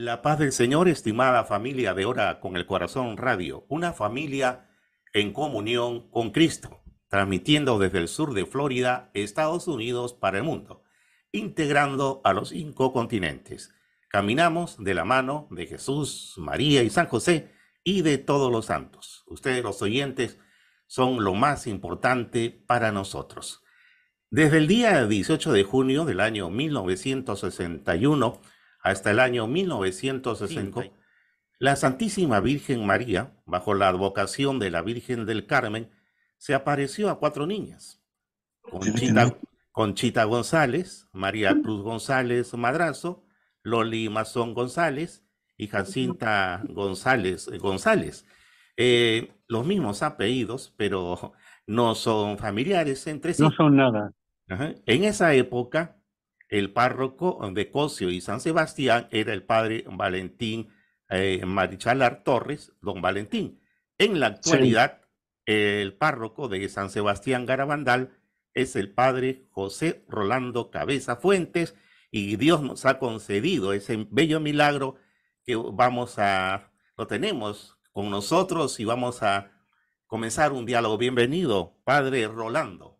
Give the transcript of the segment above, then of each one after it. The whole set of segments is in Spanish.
La paz del Señor, estimada familia de Hora con el Corazón Radio, una familia en comunión con Cristo, transmitiendo desde el sur de Florida, Estados Unidos, para el mundo, integrando a los cinco continentes. Caminamos de la mano de Jesús, María y San José y de todos los santos. Ustedes los oyentes son lo más importante para nosotros. Desde el día 18 de junio del año 1961, hasta el año 1960, la Santísima Virgen María, bajo la advocación de la Virgen del Carmen, se apareció a cuatro niñas. Conchita, González, María Cruz González Madrazo, Loli Mazón González y Jacinta González eh, González. Eh, los mismos apellidos, pero no son familiares entre sí. No son nada. En esa época, el párroco de Cocio y San Sebastián era el padre Valentín eh, Marichalar Torres, don Valentín. En la actualidad, el párroco de San Sebastián Garabandal es el padre José Rolando Cabeza Fuentes y Dios nos ha concedido ese bello milagro que vamos a, lo tenemos con nosotros y vamos a comenzar un diálogo. Bienvenido, padre Rolando.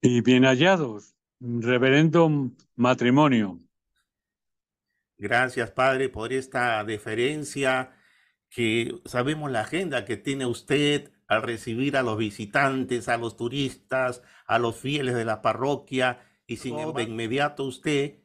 Y bien hallados reverendo matrimonio. Gracias, Padre, por esta deferencia que sabemos la agenda que tiene usted al recibir a los visitantes, a los turistas, a los fieles de la parroquia, y sin de inmediato usted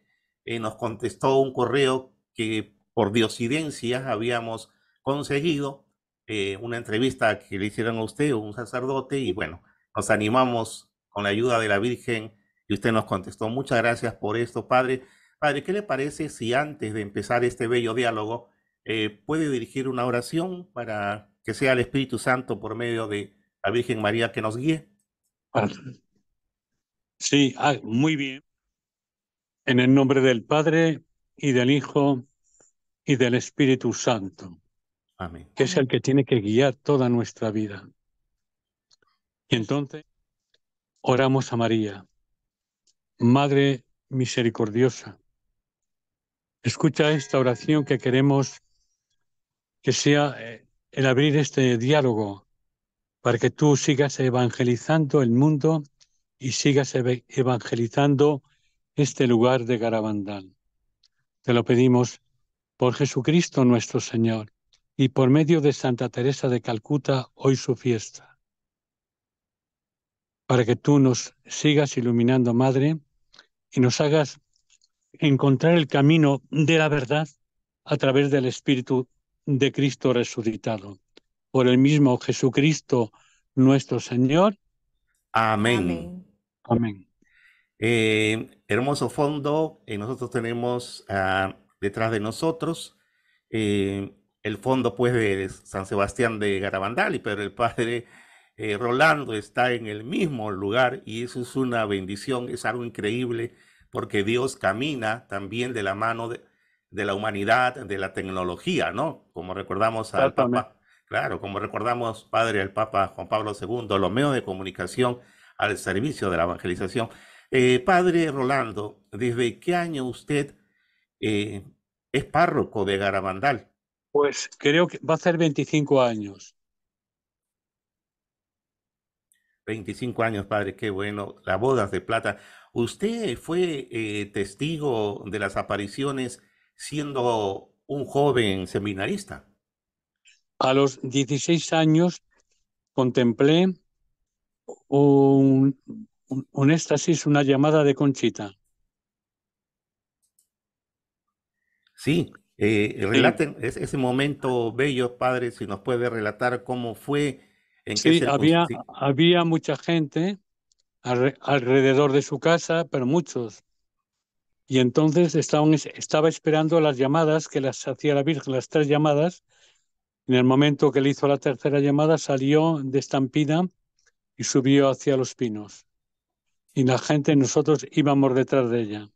eh, nos contestó un correo que por diosidencia habíamos conseguido, eh, una entrevista que le hicieron a usted, un sacerdote, y bueno, nos animamos con la ayuda de la Virgen y usted nos contestó, muchas gracias por esto, padre. Padre, ¿qué le parece si antes de empezar este bello diálogo eh, puede dirigir una oración para que sea el Espíritu Santo por medio de la Virgen María que nos guíe? Ah, sí, ah, muy bien. En el nombre del Padre y del Hijo y del Espíritu Santo, Amén. que es el que tiene que guiar toda nuestra vida. Y entonces oramos a María. Madre misericordiosa, escucha esta oración que queremos que sea eh, el abrir este diálogo para que tú sigas evangelizando el mundo y sigas evangelizando este lugar de Garabandal. Te lo pedimos por Jesucristo nuestro Señor y por medio de Santa Teresa de Calcuta, hoy su fiesta, para que tú nos sigas iluminando, Madre, y nos hagas encontrar el camino de la verdad a través del Espíritu de Cristo resucitado. Por el mismo Jesucristo nuestro Señor. Amén. Amén. Eh, hermoso fondo, eh, nosotros tenemos ah, detrás de nosotros eh, el fondo pues de San Sebastián de Garabandal, pero el padre eh, Rolando está en el mismo lugar y eso es una bendición, es algo increíble porque Dios camina también de la mano de, la humanidad, de la tecnología, ¿no? Como recordamos al Papa, claro, como recordamos, Padre, al Papa Juan Pablo II, los medios de comunicación al servicio de la evangelización. Eh, padre Rolando, ¿desde qué año usted eh, es párroco de Garabandal? Pues creo que va a ser 25 años. 25 años, padre, qué bueno. Las bodas de plata. Usted fue eh, testigo de las apariciones siendo un joven seminarista. A los 16 años contemplé un, un, éxtasis, una llamada de Conchita. Sí, eh, relaten ese momento bello, padre, si nos puede relatar cómo fue sí, había, había mucha gente alrededor de su casa, pero muchos. Y entonces estaba esperando las llamadas que las hacía la Virgen, las tres llamadas. En el momento que le hizo la tercera llamada, salió de estampida y subió hacia los pinos. Y la gente, nosotros íbamos detrás de ella.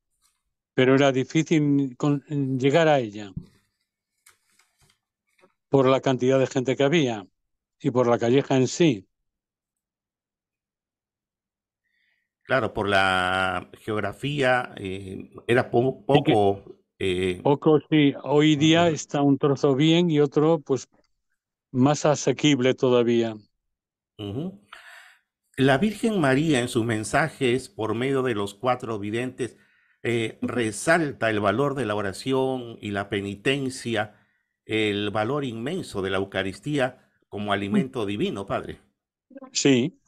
Pero era difícil llegar a ella por la cantidad de gente que había y por la calleja en sí. Claro, por la geografía eh, era poco. Eh, poco, sí. Hoy día está un trozo bien y otro, pues, más asequible todavía. La Virgen María en sus mensajes por medio de los cuatro videntes eh, resalta el valor de la oración y la penitencia, el valor inmenso de la Eucaristía como alimento divino, Padre. Sí.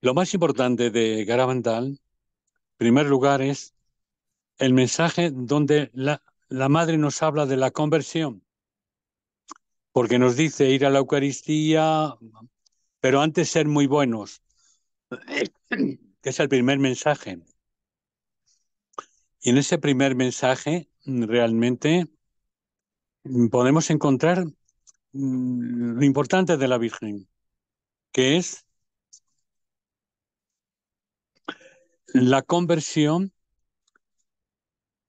Lo más importante de Garabandal, en primer lugar, es el mensaje donde la, Madre nos habla de la conversión, porque nos dice ir a la Eucaristía, pero antes ser muy buenos, que es el primer mensaje. Y en ese primer mensaje, realmente, podemos encontrar mm, lo importante de la Virgen, que es la conversión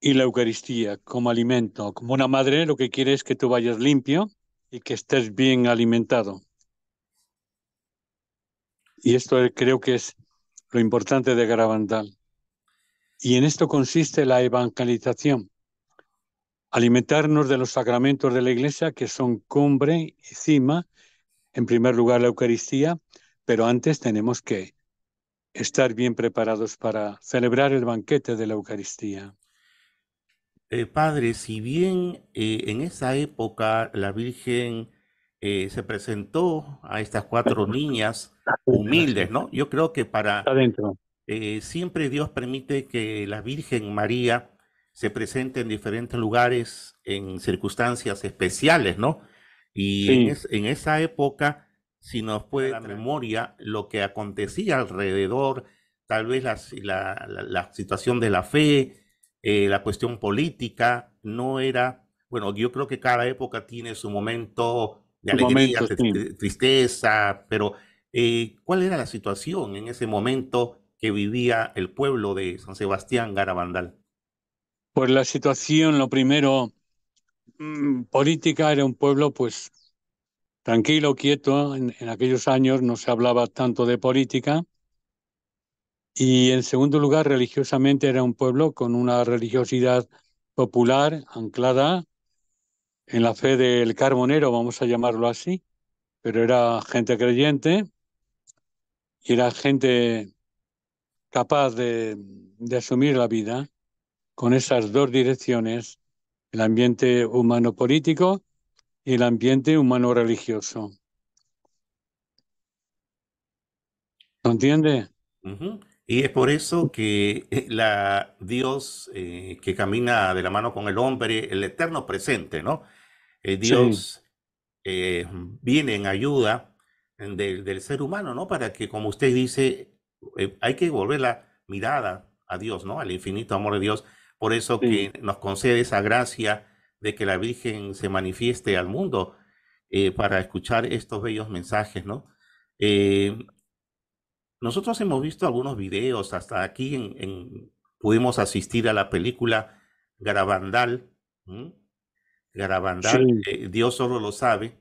y la Eucaristía como alimento. Como una madre lo que quiere es que tú vayas limpio y que estés bien alimentado. Y esto eh, creo que es lo importante de Garabandal. Y en esto consiste la evangelización alimentarnos de los sacramentos de la Iglesia, que son cumbre y cima, en primer lugar la Eucaristía, pero antes tenemos que estar bien preparados para celebrar el banquete de la Eucaristía. Eh, padre, si bien eh, en esa época la Virgen eh, se presentó a estas cuatro niñas humildes, ¿no? Yo creo que para... siempre Dios permite que la Virgen María se presenta en diferentes lugares en circunstancias especiales, ¿no? Y en, esa época, si nos puede la memoria, lo que acontecía alrededor, tal vez la, situación de la fe, eh, la cuestión política, no era, bueno, yo creo que cada época tiene su momento de alegría, tristeza, pero eh, ¿cuál era la situación en ese momento que vivía el pueblo de San Sebastián Garabandal? Pues la situación, lo primero, mm, política era un pueblo pues tranquilo, quieto. En, aquellos años no se hablaba tanto de política. Y en segundo lugar, religiosamente era un pueblo con una religiosidad popular anclada en la fe del carbonero, vamos a llamarlo así, pero era gente creyente y era gente capaz de asumir la vida con esas dos direcciones, el ambiente humano político y el ambiente humano religioso. entiende? Y es por eso que eh, la Dios eh, que camina de la mano con el hombre, el eterno presente, ¿no? Eh, Dios viene en ayuda del ser humano, ¿no? Para que, como usted dice, hay que volver la mirada a Dios, ¿no? Al infinito amor de Dios por eso que nos concede esa gracia de que la Virgen se manifieste al mundo eh, para escuchar estos bellos mensajes, ¿no? Eh, nosotros hemos visto algunos videos, hasta aquí en, pudimos asistir a la película Garabandal. Garabandal, eh, Dios solo lo sabe.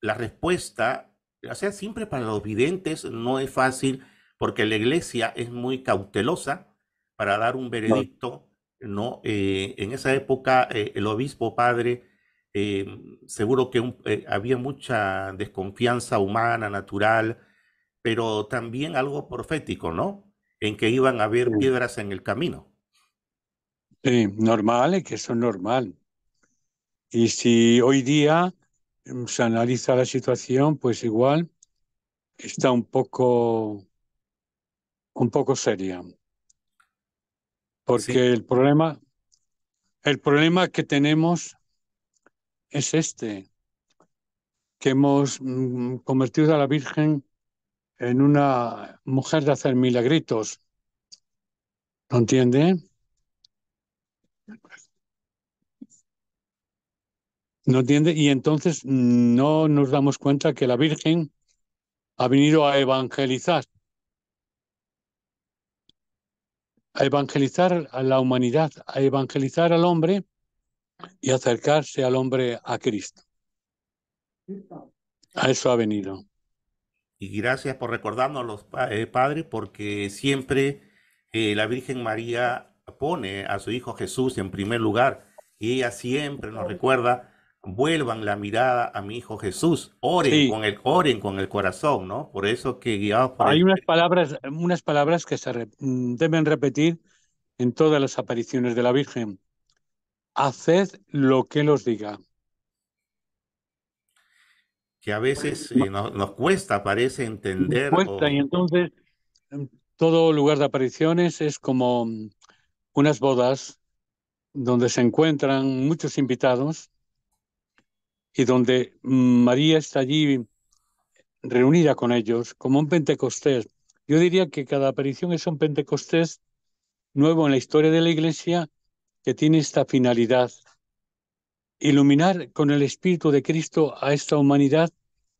la respuesta, o sea, siempre para los videntes no es fácil porque la iglesia es muy cautelosa para dar un veredicto, ¿no? Eh, en esa época, eh, el obispo padre, eh, seguro que había mucha desconfianza humana, natural, pero también algo profético, ¿no? En que iban a haber piedras en el camino. Sí, normal, que eso es normal. Y si hoy día mm, se analiza la situación, pues igual está un poco, un poco seria. Porque el problema, el problema que tenemos es este, que hemos mm, convertido a la Virgen en una mujer de hacer milagritos. ¿No entiende? ¿No entiende? Y entonces mm, no nos damos cuenta que la Virgen ha venido a evangelizar. a evangelizar a la humanidad, a evangelizar al hombre y acercarse al hombre a Cristo. A eso ha venido. Y gracias por recordarnos, los eh, Padre, porque siempre eh, la Virgen María pone a su Hijo Jesús en primer lugar y ella siempre nos recuerda vuelvan la mirada a mi hijo Jesús, oren con el oren con el corazón, ¿no? Por eso que guiados por Hay unas palabras unas palabras que se mm, deben repetir en todas las apariciones de la Virgen. Haced lo que los diga. Que a veces eh, nos, cuesta, parece entender. cuesta, y entonces mm, todo lugar de apariciones es como mm, unas bodas donde se encuentran muchos invitados y donde María está allí reunida con ellos, como un Pentecostés. Yo diría que cada aparición es un Pentecostés nuevo en la historia de la Iglesia que tiene esta finalidad, iluminar con el Espíritu de Cristo a esta humanidad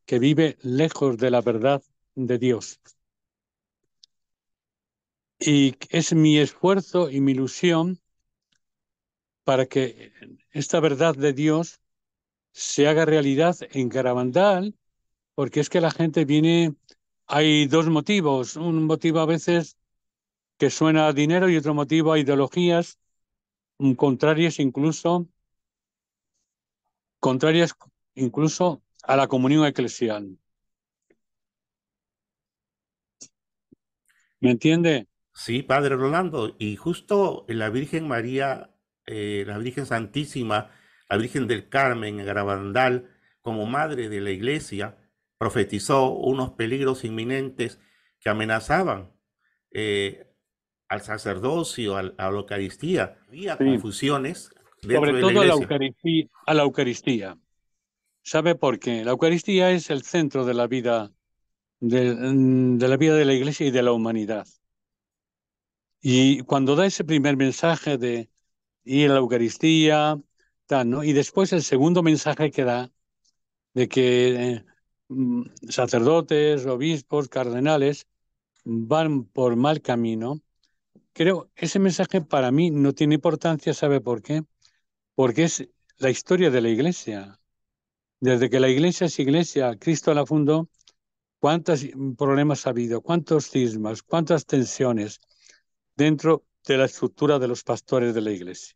que vive lejos de la verdad de Dios. Y es mi esfuerzo y mi ilusión para que esta verdad de Dios se haga realidad en Carabandal porque es que la gente viene, hay dos motivos, un motivo a veces que suena a dinero y otro motivo a ideologías contrarias incluso contrarias incluso a la comunión eclesial. ¿Me entiende? Sí, Padre Rolando, y justo la Virgen María, eh, la Virgen Santísima, la Virgen del Carmen en Garabandal como madre de la iglesia, profetizó unos peligros inminentes que amenazaban eh, al sacerdocio, a la Eucaristía. Había confusiones. Sobre todo la a, la Eucaristía, a la Eucaristía. ¿Sabe por qué? La Eucaristía es el centro de la vida mm, de, la vida de la Iglesia y de la humanidad. Y cuando da ese primer mensaje de ir a la Eucaristía, y después el segundo mensaje que da de que eh, mm, sacerdotes, obispos, cardenales van por mal camino. Creo, ese mensaje para mí no tiene importancia, ¿sabe por qué? Porque es la historia de la iglesia. Desde que la iglesia es iglesia, Cristo la fundó, cuántos problemas ha habido, cuántos cismas, cuántas tensiones dentro de la estructura de los pastores de la iglesia.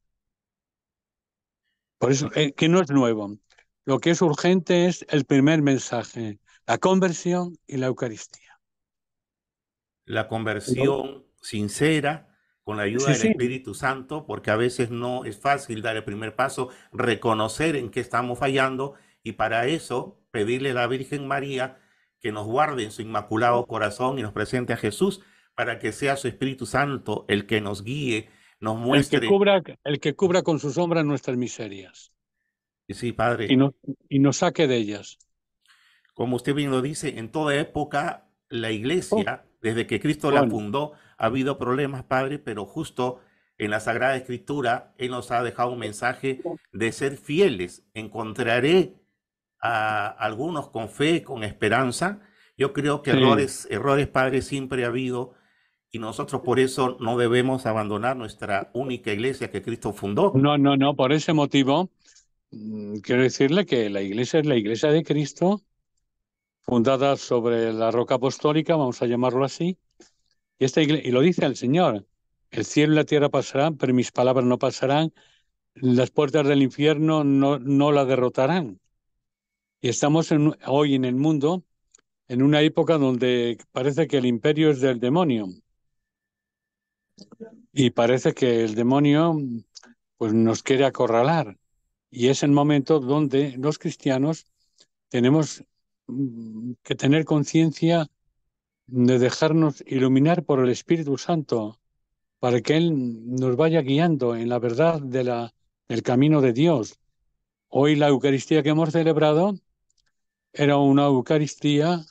Por eso, eh, que no es nuevo. Lo que es urgente es el primer mensaje, la conversión y la Eucaristía. La conversión sincera, con la ayuda del Espíritu Santo, porque a veces no es fácil dar el primer paso, reconocer en qué estamos fallando y para eso pedirle a la Virgen María que nos guarde en su inmaculado corazón y nos presente a Jesús para que sea su Espíritu Santo el que nos guíe nos muestre. El que cubra, el que cubra con su sombra nuestras miserias. Y sí, Padre. Y, no, y nos saque de ellas. Como usted bien lo dice, en toda época la iglesia, oh. desde que Cristo la fundó, ha habido problemas, Padre, pero justo en la Sagrada Escritura, Él nos ha dejado un mensaje de ser fieles. Encontraré a algunos con fe, con esperanza. Yo creo que errores, errores, Padre, siempre ha habido y nosotros por eso no debemos abandonar nuestra única iglesia que Cristo fundó. No, no, no, por ese motivo mm, quiero decirle que la iglesia es la iglesia de Cristo, fundada sobre la roca apostólica, vamos a llamarlo así. Y, esta y lo dice el Señor, el cielo y la tierra pasarán, pero mis palabras no pasarán, las puertas del infierno no, no la derrotarán. Y estamos hoy en el mundo en una época donde parece que el imperio es del demonio. Y parece que el demonio pues, nos quiere acorralar. Y es el momento donde los cristianos tenemos mm, que tener conciencia de dejarnos iluminar por el Espíritu Santo, para que Él nos vaya guiando en la verdad de la, del camino de Dios. Hoy la Eucaristía que hemos celebrado era una Eucaristía,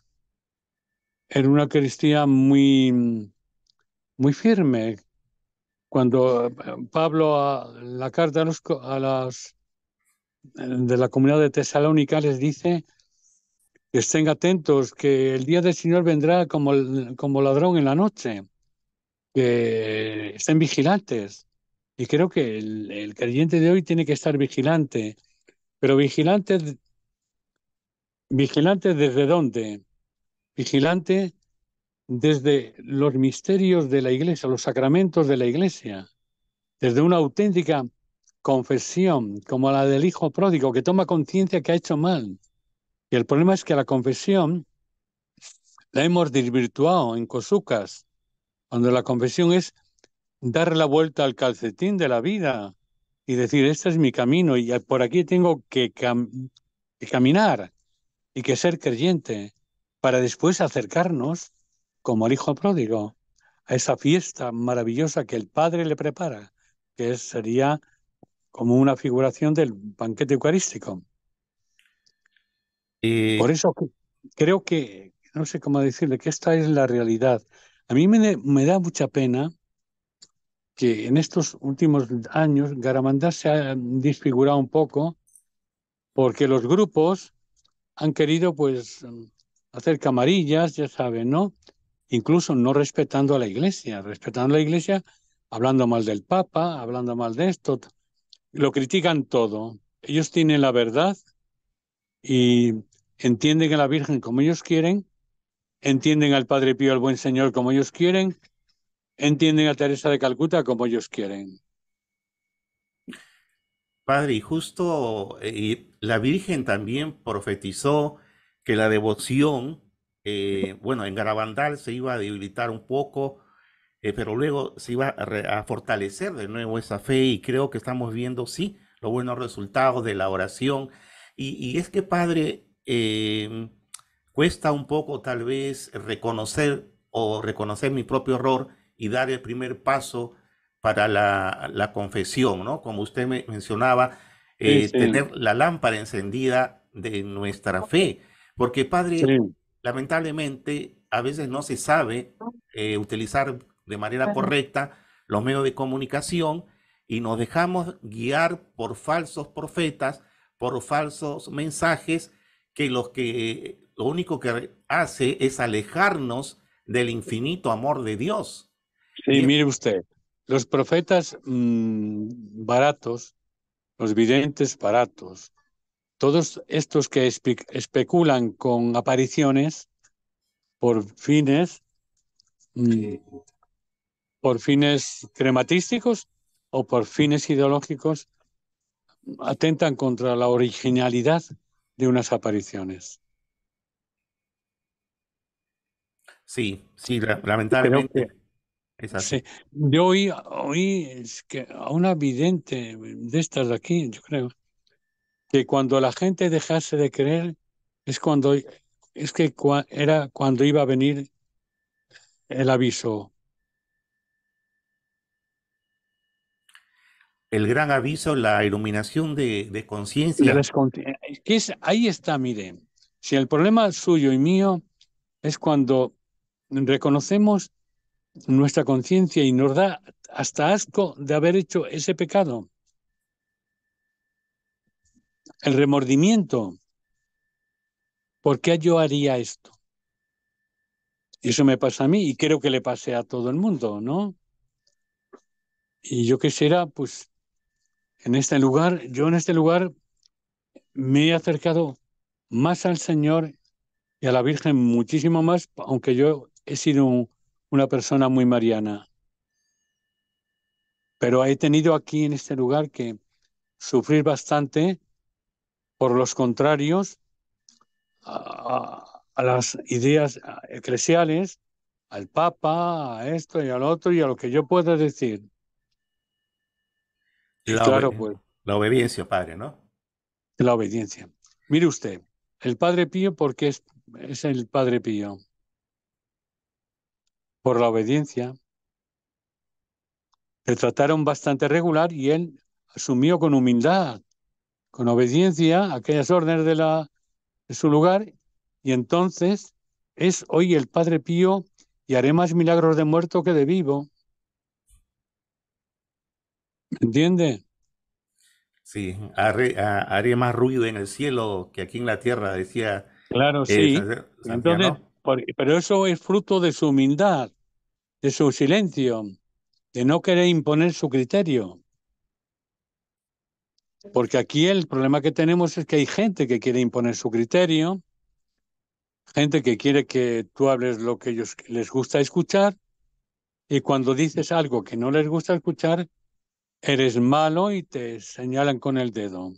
era una Eucaristía muy muy firme. Cuando eh, Pablo a la carta a, los, las eh, de la comunidad de Tesalónica les dice estén atentos, que el día del Señor vendrá como, como ladrón en la noche, que estén vigilantes. Y creo que el, creyente de hoy tiene que estar vigilante, pero vigilante, vigilante desde dónde? Vigilante desde los misterios de la iglesia, los sacramentos de la iglesia, desde una auténtica confesión como la del hijo pródigo que toma conciencia que ha hecho mal. Y el problema es que la confesión la hemos desvirtuado en cosucas, cuando la confesión es dar la vuelta al calcetín de la vida y decir, este es mi camino y por aquí tengo que caminar y que ser creyente para después acercarnos como el hijo pródigo, a esa fiesta maravillosa que el Padre le prepara, que sería como una figuración del banquete eucarístico. Y... Por eso creo que, no sé cómo decirle, que esta es la realidad. A mí me, da mucha pena que en estos últimos años Garamandá se ha disfigurado un poco porque los grupos han querido pues hacer camarillas, ya saben, ¿no? incluso no respetando a la iglesia, respetando a la iglesia, hablando mal del Papa, hablando mal de esto, lo critican todo. Ellos tienen la verdad y entienden a la Virgen como ellos quieren, entienden al Padre Pío, al Buen Señor, como ellos quieren, entienden a Teresa de Calcuta como ellos quieren. Padre, y justo eh, y la Virgen también profetizó que la devoción eh, bueno, en Garabandal se iba a debilitar un poco, eh, pero luego se iba a, fortalecer de nuevo esa fe y creo que estamos viendo, sí, los buenos resultados de la oración. Y, es que, Padre, em, cuesta un poco tal vez reconocer o reconocer mi propio error y dar el primer paso para la, confesión, ¿no? Como usted me mencionaba, eh, tener la lámpara encendida de nuestra fe. Porque, Padre, lamentablemente a veces no se sabe ah. eh, utilizar de manera correcta los medios de comunicación y nos dejamos guiar por falsos profetas, por falsos mensajes que los que lo único que hace es alejarnos del infinito amor de Dios. Sí, mire usted, los profetas mm, baratos, los videntes baratos, todos estos que especulan con apariciones por fines mm, por fines crematísticos o por fines ideológicos atentan contra la originalidad de unas apariciones. Sí, sí, lamentablemente. Yo oí, a una vidente de estas de aquí, yo creo, que cuando la gente dejase de creer es cuando es que era cuando iba a venir el aviso. El gran aviso, la iluminación de, conciencia. Es, ahí está, miren. Si el problema suyo y mío es cuando reconocemos nuestra conciencia y nos da hasta asco de haber hecho ese pecado. El remordimiento. ¿Por qué yo haría esto? eso me pasa a mí y creo que le pase a todo el mundo, ¿no? Y yo quisiera, pues, en este lugar, yo en este lugar me he acercado más al Señor y a la Virgen muchísimo más, aunque yo he sido una persona muy mariana. Pero he tenido aquí en este lugar que sufrir bastante por los contrarios a, las ideas eclesiales, al Papa, a esto y al otro y a lo que yo pueda decir. La claro, pues, La obediencia, padre, ¿no? La obediencia. Mire usted, el Padre Pío, porque es, es el Padre Pío? Por la obediencia. Le trataron bastante regular y él asumió con humildad con obediencia a aquellas órdenes de, la, de su lugar, y entonces es hoy el Padre Pío y haré más milagros de muerto que de vivo. entiende? Sí, haré, más ruido en el cielo que aquí en la tierra, decía. Claro, eh, sí. pero eso es fruto de su humildad, de su silencio, de no querer imponer su criterio. Porque aquí el problema que tenemos es que hay gente que quiere imponer su criterio, gente que quiere que tú hables lo que ellos les gusta escuchar, y cuando dices algo que no les gusta escuchar, eres malo y te señalan con el dedo.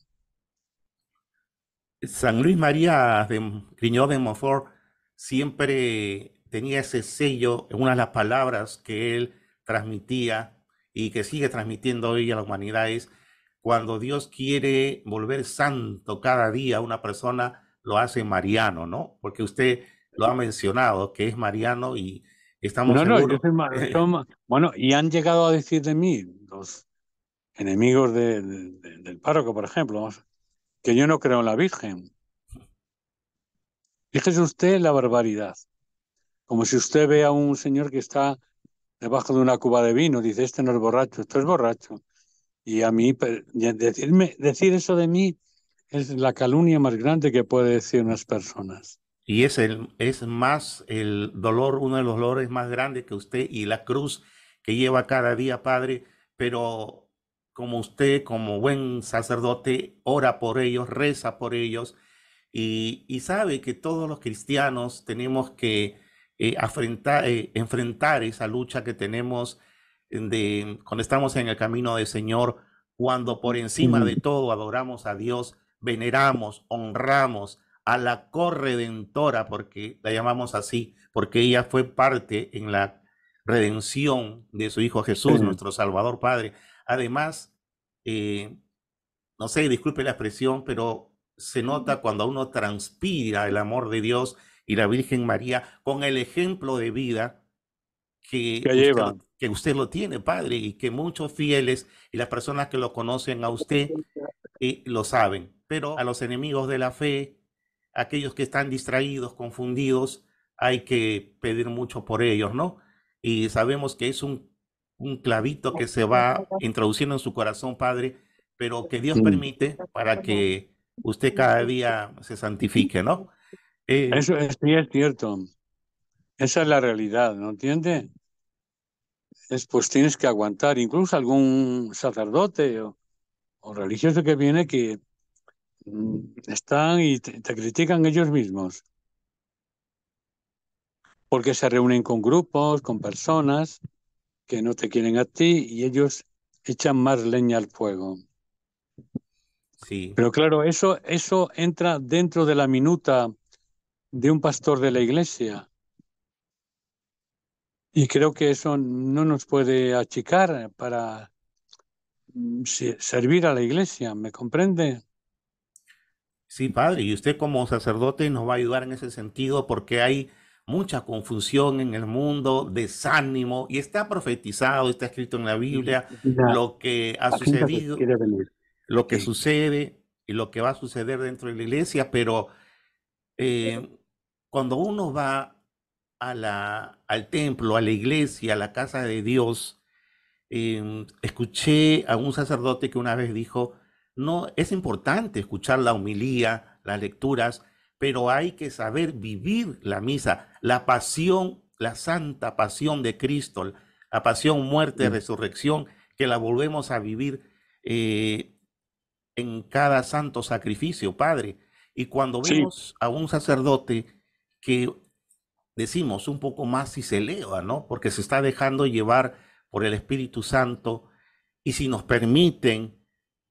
San Luis María de Griñó de Montfort siempre tenía ese sello en una de las palabras que él transmitía y que sigue transmitiendo hoy a la humanidad es cuando Dios quiere volver santo cada día, una persona lo hace mariano, ¿no? Porque usted lo ha mencionado, que es mariano y estamos... No, seguros. no, bueno, y han llegado a decir de mí los enemigos del párroco, por ejemplo, que yo no creo en la Virgen. Fíjese usted la barbaridad. Como si usted ve a un señor que está debajo de una cuba de vino, dice, este no es borracho, esto es borracho. Y a mí, decirme, decir eso de mí es la calumnia más grande que puede decir unas personas. Y es, el, es más el dolor, uno de los dolores más grandes que usted y la cruz que lleva cada día, Padre. Pero como usted, como buen sacerdote, ora por ellos, reza por ellos y, sabe que todos los cristianos tenemos que eh, eh, enfrentar esa lucha que tenemos cuando estamos en el camino del Señor, cuando por encima de todo adoramos a Dios, veneramos, honramos a la corredentora, porque la llamamos así, porque ella fue parte en la redención de su Hijo Jesús, nuestro Salvador Padre. Además, eh, no sé, disculpe la expresión, pero se nota cuando uno transpira el amor de Dios y la Virgen María con el ejemplo de vida que, que, Usted, lo tiene, Padre, y que muchos fieles y las personas que lo conocen a usted y eh, lo saben. Pero a los enemigos de la fe, aquellos que están distraídos, confundidos, hay que pedir mucho por ellos, ¿no? Y sabemos que es un, un clavito que se va introduciendo en su corazón, Padre, pero que Dios permite para que usted cada día se santifique, ¿no? Eh, Eso sí es cierto. Esa es la realidad, ¿no entiende? pues tienes que aguantar. Incluso algún sacerdote o, religioso que viene que mm, están y te, te, critican ellos mismos. Porque se reúnen con grupos, con personas que no te quieren a ti y ellos echan más leña al fuego. Sí. Pero claro, eso, eso entra dentro de la minuta de un pastor de la iglesia y creo que eso no nos puede achicar para mm, servir a la iglesia, ¿me comprende? Sí, padre, y usted como sacerdote nos va a ayudar en ese sentido porque hay mucha confusión en el mundo, desánimo, y está profetizado, está escrito en la Biblia lo que ha sucedido, lo que sucede y lo que va a suceder dentro de la iglesia, pero eh, cuando uno va la, al templo, a la iglesia, a la casa de Dios, em, escuché a un sacerdote que una vez dijo, no, es importante escuchar la homilía, las lecturas, pero hay que saber vivir la misa, la pasión, la santa pasión de Cristo, la pasión, muerte, mm. resurrección, que la volvemos a vivir eh, en cada santo sacrificio, Padre. Y cuando vemos a un sacerdote que decimos, un poco más si se eleva, ¿no? Porque se está dejando llevar por el Espíritu Santo y si nos permiten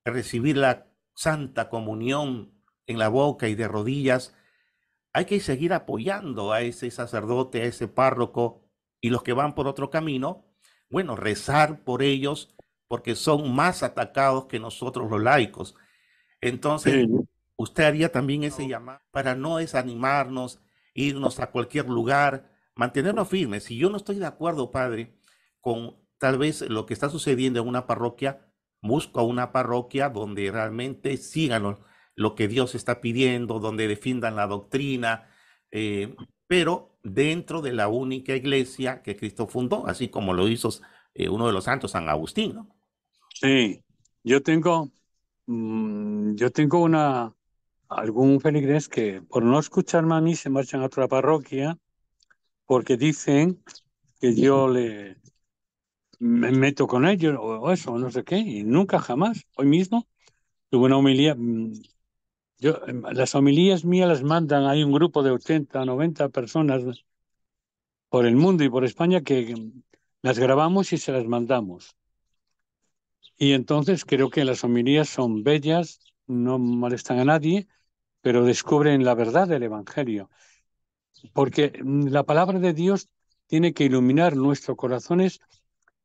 recibir la santa comunión en la boca y de rodillas, hay que seguir apoyando a ese sacerdote, a ese párroco y los que van por otro camino, bueno, rezar por ellos porque son más atacados que nosotros los laicos. Entonces, usted haría también ese llamado para no desanimarnos, irnos a cualquier lugar, mantenernos firmes. Si yo no estoy de acuerdo, padre, con tal vez lo que está sucediendo en una parroquia, busco una parroquia donde realmente sigan lo, que Dios está pidiendo, donde defiendan la doctrina, eh, pero dentro de la única iglesia que Cristo fundó, así como lo hizo eh, uno de los santos, San Agustín. Sí, yo tengo, mm, yo tengo una, algún feligres que por no escucharme a mí se marchan a otra parroquia porque dicen que yo le me meto con ellos o eso, no sé qué, y nunca jamás, hoy mismo tuve una homilía, mm, yo, em, las homilías mías las mandan, hay un grupo de 80, 90 personas por el mundo y por España que em, las grabamos y se las mandamos. Y entonces creo que las homilías son bellas, no molestan a nadie, pero descubren la verdad del Evangelio. Porque mm, la palabra de Dios tiene que iluminar nuestros corazones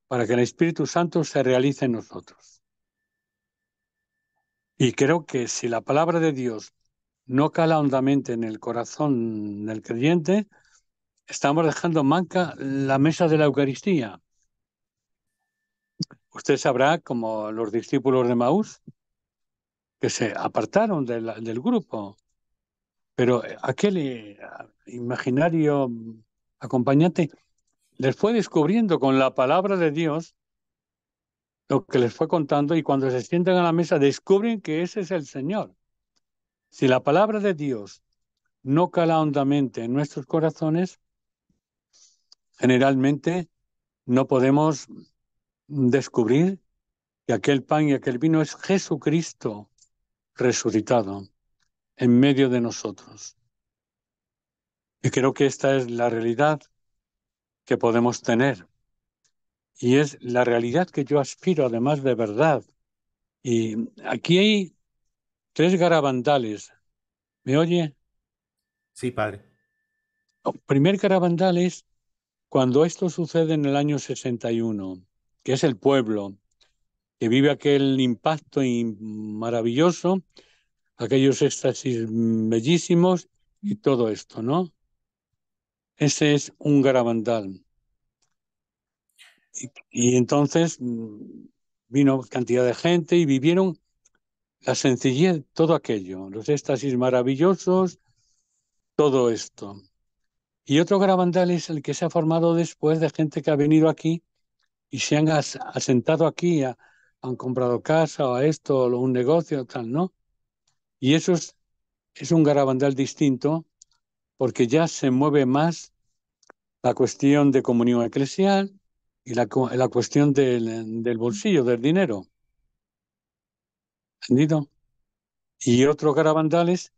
para que el Espíritu Santo se realice en nosotros. Y creo que si la palabra de Dios no cala hondamente en el corazón del creyente, estamos dejando manca la mesa de la Eucaristía. Usted sabrá, como los discípulos de Maús, que se apartaron del, grupo. Pero eh, aquel eh, imaginario mm, acompañante les fue descubriendo con la palabra de Dios lo que les fue contando y cuando se sientan a la mesa descubren que ese es el Señor. Si la palabra de Dios no cala hondamente en nuestros corazones, generalmente no podemos mm, descubrir que aquel pan y aquel vino es Jesucristo, resucitado en medio de nosotros. Y creo que esta es la realidad que podemos tener. Y es la realidad que yo aspiro, además de verdad. Y aquí hay tres garabandales. ¿Me oye? Sí, padre. primer garabandal es cuando esto sucede en el año 61, que es el pueblo, que vive aquel impacto maravilloso, aquellos éxtasis bellísimos y mm. todo esto, ¿no? Ese es un garabandal. Y, entonces mm, vino cantidad de gente y vivieron la sencillez, todo aquello, los éxtasis maravillosos, todo esto. Y otro garabandal es el que se ha formado después de gente que ha venido aquí y se han asentado aquí a, han comprado casa o a esto o un negocio, tal, ¿no? Y eso es, es un garabandal distinto porque ya se mueve más la cuestión de comunión eclesial y la, cuestión del, bolsillo, del dinero. ¿Entendido? Y garabandal es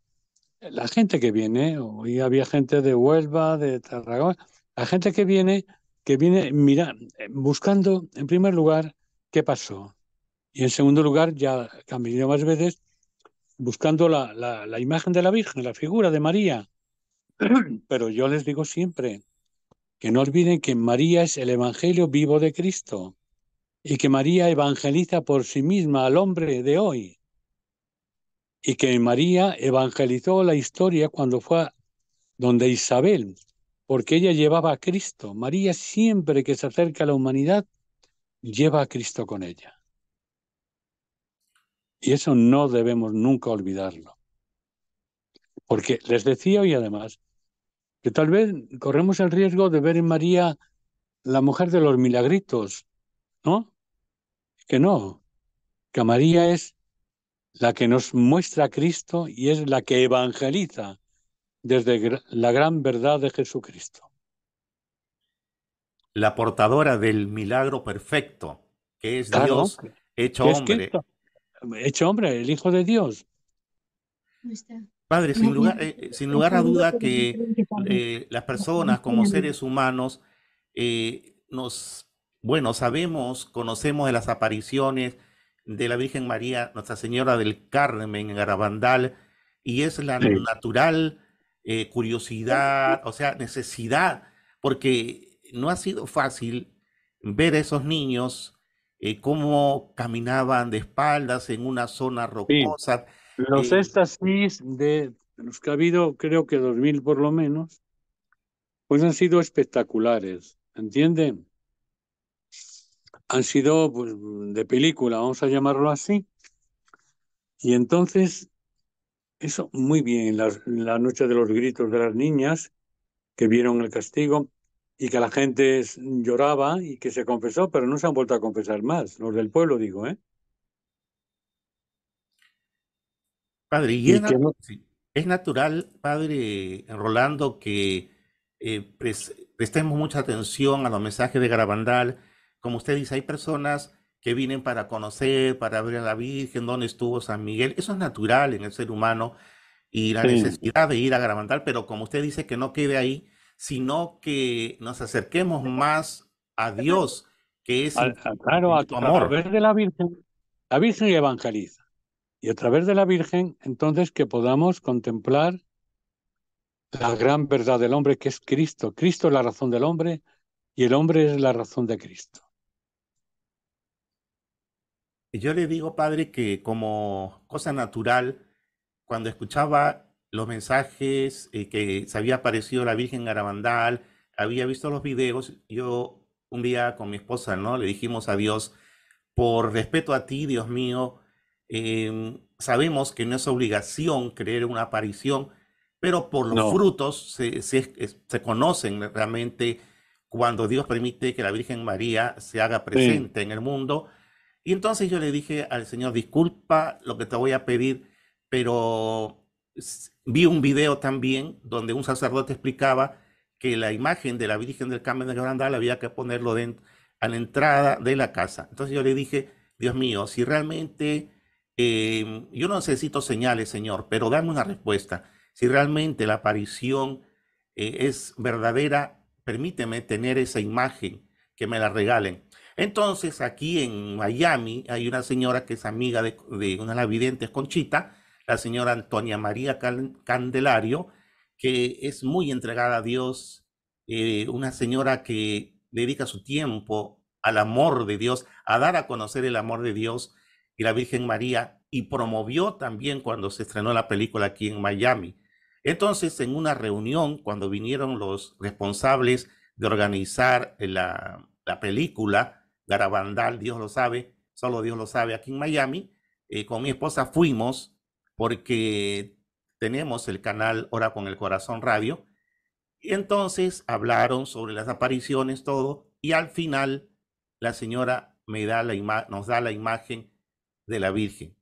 la gente que viene, hoy había gente de Huelva, de Tarragona, la gente que viene, que viene mira, buscando, en primer lugar, qué pasó, y en segundo lugar, ya caminé más veces buscando la, la imagen de la Virgen, la figura de María. Pero yo les digo siempre que no olviden que María es el Evangelio vivo de Cristo y que María evangeliza por sí misma al hombre de hoy y que María evangelizó la historia cuando fue donde Isabel, porque ella llevaba a Cristo. María siempre que se acerca a la humanidad lleva a Cristo con ella. Y eso no debemos nunca olvidarlo. Porque les decía hoy además que tal vez corremos el riesgo de ver en María la mujer de los milagritos, ¿no? Que no, que María es la que nos muestra a Cristo y es la que evangeliza desde la gran verdad de Jesucristo. La portadora del milagro perfecto, que es Dios hecho hombre hecho hombre, el Hijo de Dios. Padre, sin lugar, eh, eh, sin lugar a duda que eh, las personas como seres humanos nos, bueno, sabemos, conocemos de las apariciones de la Virgen María, Nuestra Señora del Carmen en Garabandal, y es la natural curiosidad, o sea, necesidad, porque no ha sido fácil ver a esos niños eh, cómo caminaban de espaldas en una zona rocosa. Los eh, de los que ha habido, creo que 2000 por lo menos, pues han sido espectaculares, ¿entienden? Han sido pues, de película, vamos a llamarlo así. Y entonces, eso muy bien, la, la noche de los gritos de las niñas que vieron el castigo, y que la gente lloraba y que se confesó, pero no se han vuelto a confesar más, los del pueblo, digo, ¿eh? Padre, y, es, natural, padre Rolando, que eh, prestemos mucha atención a los mensajes de Garabandal. Como usted dice, hay personas que vienen para conocer, para ver a la Virgen, dónde estuvo San Miguel. Eso es natural en el ser humano y la necesidad de ir a Garabandal, pero como usted dice que no quede ahí, sino que nos acerquemos más a Dios, que es el claro, a, amor. a través de la Virgen, la Virgen evangeliza. Y a través de la Virgen, entonces que podamos contemplar la gran verdad del hombre que es Cristo. Cristo es la razón del hombre y el hombre es la razón de Cristo. Yo le digo, padre, que como cosa natural, cuando escuchaba los mensajes eh, que se había aparecido la Virgen Garabandal, había visto los videos. Yo un día con mi esposa, ¿no? Le dijimos a Dios, por respeto a ti, Dios mío, em, sabemos que no es obligación creer una aparición, pero por los frutos se, se, se, conocen realmente cuando Dios permite que la Virgen María se haga presente en el mundo. Y entonces yo le dije al Señor, disculpa lo que te voy a pedir, pero vi un video también donde un sacerdote explicaba que la imagen de la Virgen del Carmen de Grandal había que ponerlo dentro a la entrada de la casa. Entonces yo le dije, Dios mío, si realmente em, yo no necesito señales, Señor, pero dame una respuesta. Si realmente la aparición eh, es verdadera, permíteme tener esa imagen, que me la regalen. Entonces aquí en Miami hay una señora que es amiga de, de una de las videntes, Conchita, la señora Antonia María Candelario, que es muy entregada a Dios, eh, una señora que dedica su tiempo al amor de Dios, a dar a conocer el amor de Dios y la Virgen María, y promovió también cuando se estrenó la película aquí en Miami. Entonces, en una reunión, cuando vinieron los responsables de organizar la, la película, Garabandal, Dios lo sabe, solo Dios lo sabe, aquí en Miami, eh, con mi esposa fuimos porque tenemos el canal Hora con el Corazón Radio. Y entonces hablaron sobre las apariciones, todo, y al final la señora me da la nos da la imagen de la Virgen.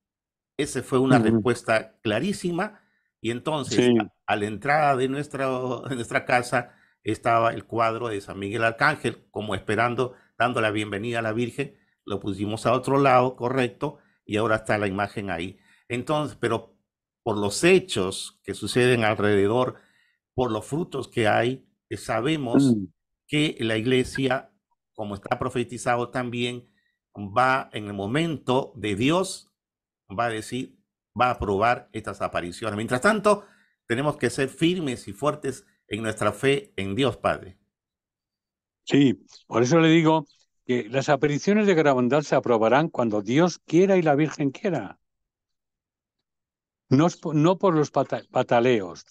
Esa fue una respuesta clarísima. Y entonces, a, la entrada de nuestra, de nuestra casa, estaba el cuadro de San Miguel Arcángel, como esperando, dando la bienvenida a la Virgen. Lo pusimos a otro lado, correcto, y ahora está la imagen ahí. Entonces, pero por los hechos que suceden alrededor, por los frutos que hay, eh, sabemos mm. que la iglesia, como está profetizado también, va en el momento de Dios, va a decir, va a aprobar estas apariciones. Mientras tanto, tenemos que ser firmes y fuertes en nuestra fe en Dios Padre. Sí, por eso le digo que las apariciones de Garabandal se aprobarán cuando Dios quiera y la Virgen quiera no, por los pataleos,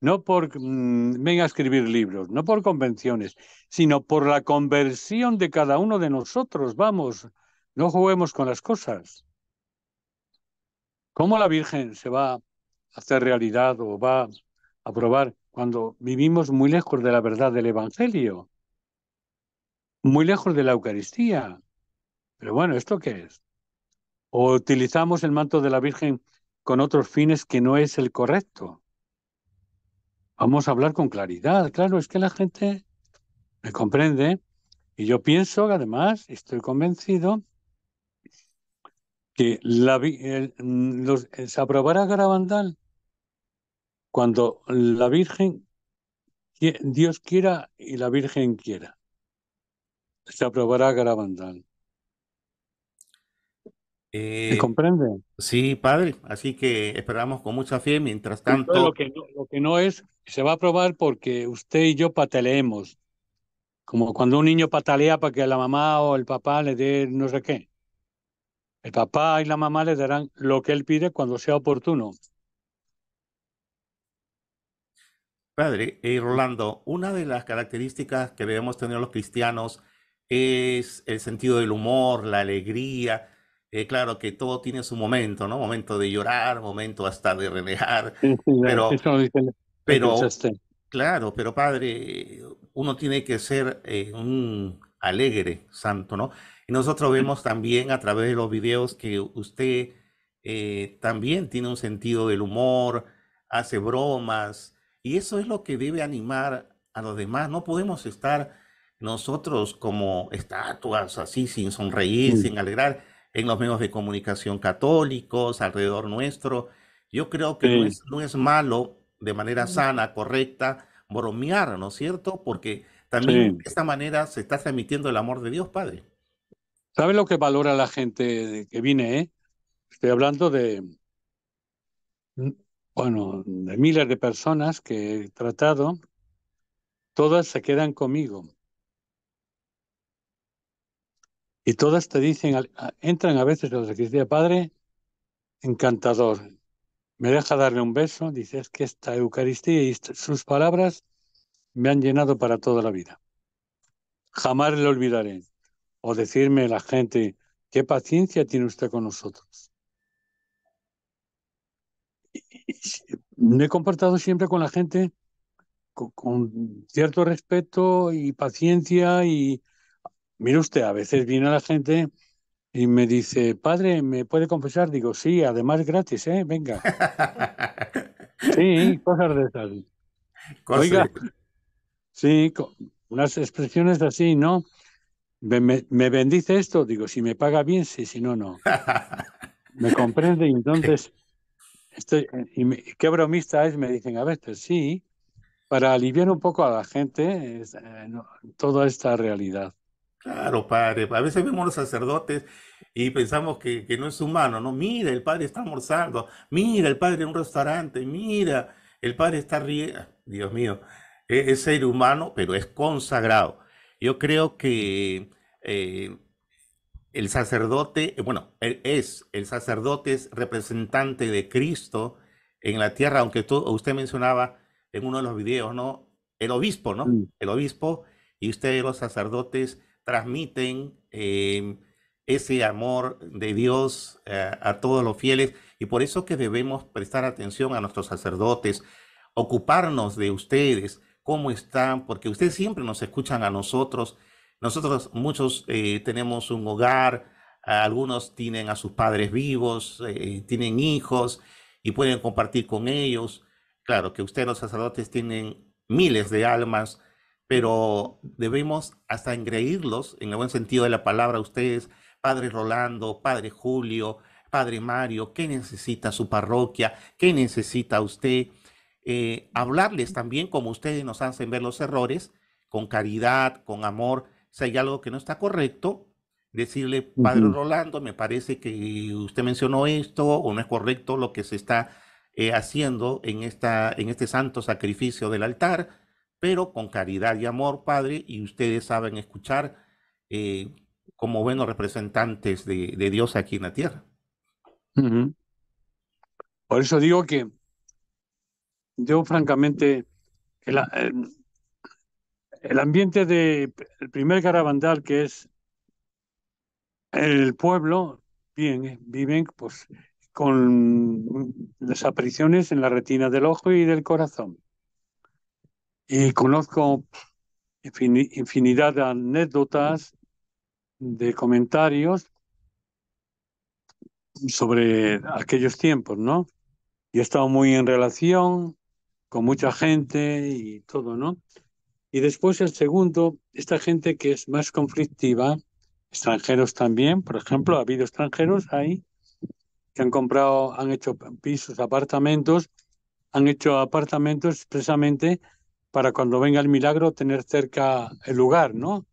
no por mm, venga a escribir libros, no por convenciones, sino por la conversión de cada uno de nosotros. Vamos, no juguemos con las cosas. ¿Cómo la Virgen se va a hacer realidad o va a probar cuando vivimos muy lejos de la verdad del Evangelio? Muy lejos de la Eucaristía. Pero bueno, ¿esto qué es? ¿O utilizamos el manto de la Virgen con otros fines que no es el correcto. Vamos a hablar con claridad. Claro, es que la gente me comprende y yo pienso, además, estoy convencido que la, mm, eh, se aprobará Garabandal cuando la Virgen, Dios quiera y la Virgen quiera. Se aprobará Garabandal. Eh, ¿Se comprende? Sí, padre. Así que esperamos con mucha fe. Mientras tanto. Lo que, no, es, se va a probar porque usted y yo pataleemos. Como cuando un niño patalea para que la mamá o el papá le dé no sé qué. El papá y la mamá le darán lo que él pide cuando sea oportuno. Padre, y eh, Rolando, una de las características que debemos tener los cristianos es el sentido del humor, la alegría eh, claro que todo tiene su momento, ¿no? Momento de llorar, momento hasta de renegar, pero, pero claro, pero padre, uno tiene que ser eh, un alegre santo, ¿no? Y nosotros vemos también a través de los videos que usted eh, también tiene un sentido del humor, hace bromas, y eso es lo que debe animar a los demás. No podemos estar nosotros como estatuas así, sin sonreír, sin alegrar en los medios de comunicación católicos, alrededor nuestro. Yo creo que no, es, malo, de manera sana, correcta, bromear, ¿no es cierto? Porque también de esta manera se está transmitiendo el amor de Dios, Padre. ¿Sabe lo que valora la gente que viene? Eh? Estoy hablando de, mm, bueno, de miles de personas que he tratado. Todas se quedan conmigo. Y todas te dicen, entran a veces a la sacristía, Padre, encantador, me deja darle un beso, dices que esta Eucaristía y sus palabras me han llenado para toda la vida. Jamás le olvidaré. O decirme la gente, qué paciencia tiene usted con nosotros. me he comportado siempre con la gente con cierto respeto y paciencia y, Mire usted, a veces viene la gente y me dice, padre, ¿me puede confesar? Digo, sí, además gratis, ¿eh? Venga. sí, cosas de esas. Oiga, sí, unas expresiones así, ¿no? Me, bendice esto? Digo, si me paga bien, sí, si no, no. ¿Me comprende? Y entonces, estoy, y qué bromista es, me dicen a veces, pues sí, para aliviar un poco a la gente eh, toda esta realidad. Claro, padre. A veces vemos los sacerdotes y pensamos que, no es humano, ¿no? Mira, el padre está almorzando, mira, el padre en un restaurante, mira, el padre está riendo. Ah, Dios mío, e-, es, ser humano, pero es consagrado. Yo creo que eh, el sacerdote, eh, bueno, e-, es, el sacerdote es representante de Cristo en la tierra, aunque tú, usted mencionaba en uno de los videos, ¿no? El obispo, ¿no? El obispo y ustedes los sacerdotes transmiten em, ese amor de Dios eh, a todos los fieles y por eso que debemos prestar atención a nuestros sacerdotes, ocuparnos de ustedes, cómo están, porque ustedes siempre nos escuchan a nosotros. Nosotros muchos eh, tenemos un hogar, algunos tienen a sus padres vivos, eh, tienen hijos y pueden compartir con ellos. Claro que ustedes los sacerdotes tienen miles de almas pero debemos hasta engreírlos, en el buen sentido de la palabra, ustedes, Padre Rolando, Padre Julio, Padre Mario, qué necesita su parroquia, qué necesita usted. Eh, hablarles también, como ustedes nos hacen ver los errores, con caridad, con amor, si hay algo que no está correcto, decirle, Padre Rolando, me parece que usted mencionó esto o no es correcto lo que se está eh, haciendo en, esta, en este santo sacrificio del altar pero con caridad y amor, Padre, y ustedes saben escuchar eh, como buenos representantes de, Dios aquí en la tierra. Por eso digo que yo francamente, el, eh, ambiente del el primer caravandal que es el pueblo, bien, eh, viven pues con desapariciones en la retina del ojo y del corazón. Y conozco infinidad de anécdotas, de comentarios sobre aquellos tiempos, ¿no? Y he estado muy en relación con mucha gente y todo, ¿no? Y después el segundo, esta gente que es más conflictiva, extranjeros también, por ejemplo, ha habido extranjeros ahí que han comprado, han hecho pisos, apartamentos, han hecho apartamentos expresamente para cuando venga el milagro tener cerca el lugar, ¿no?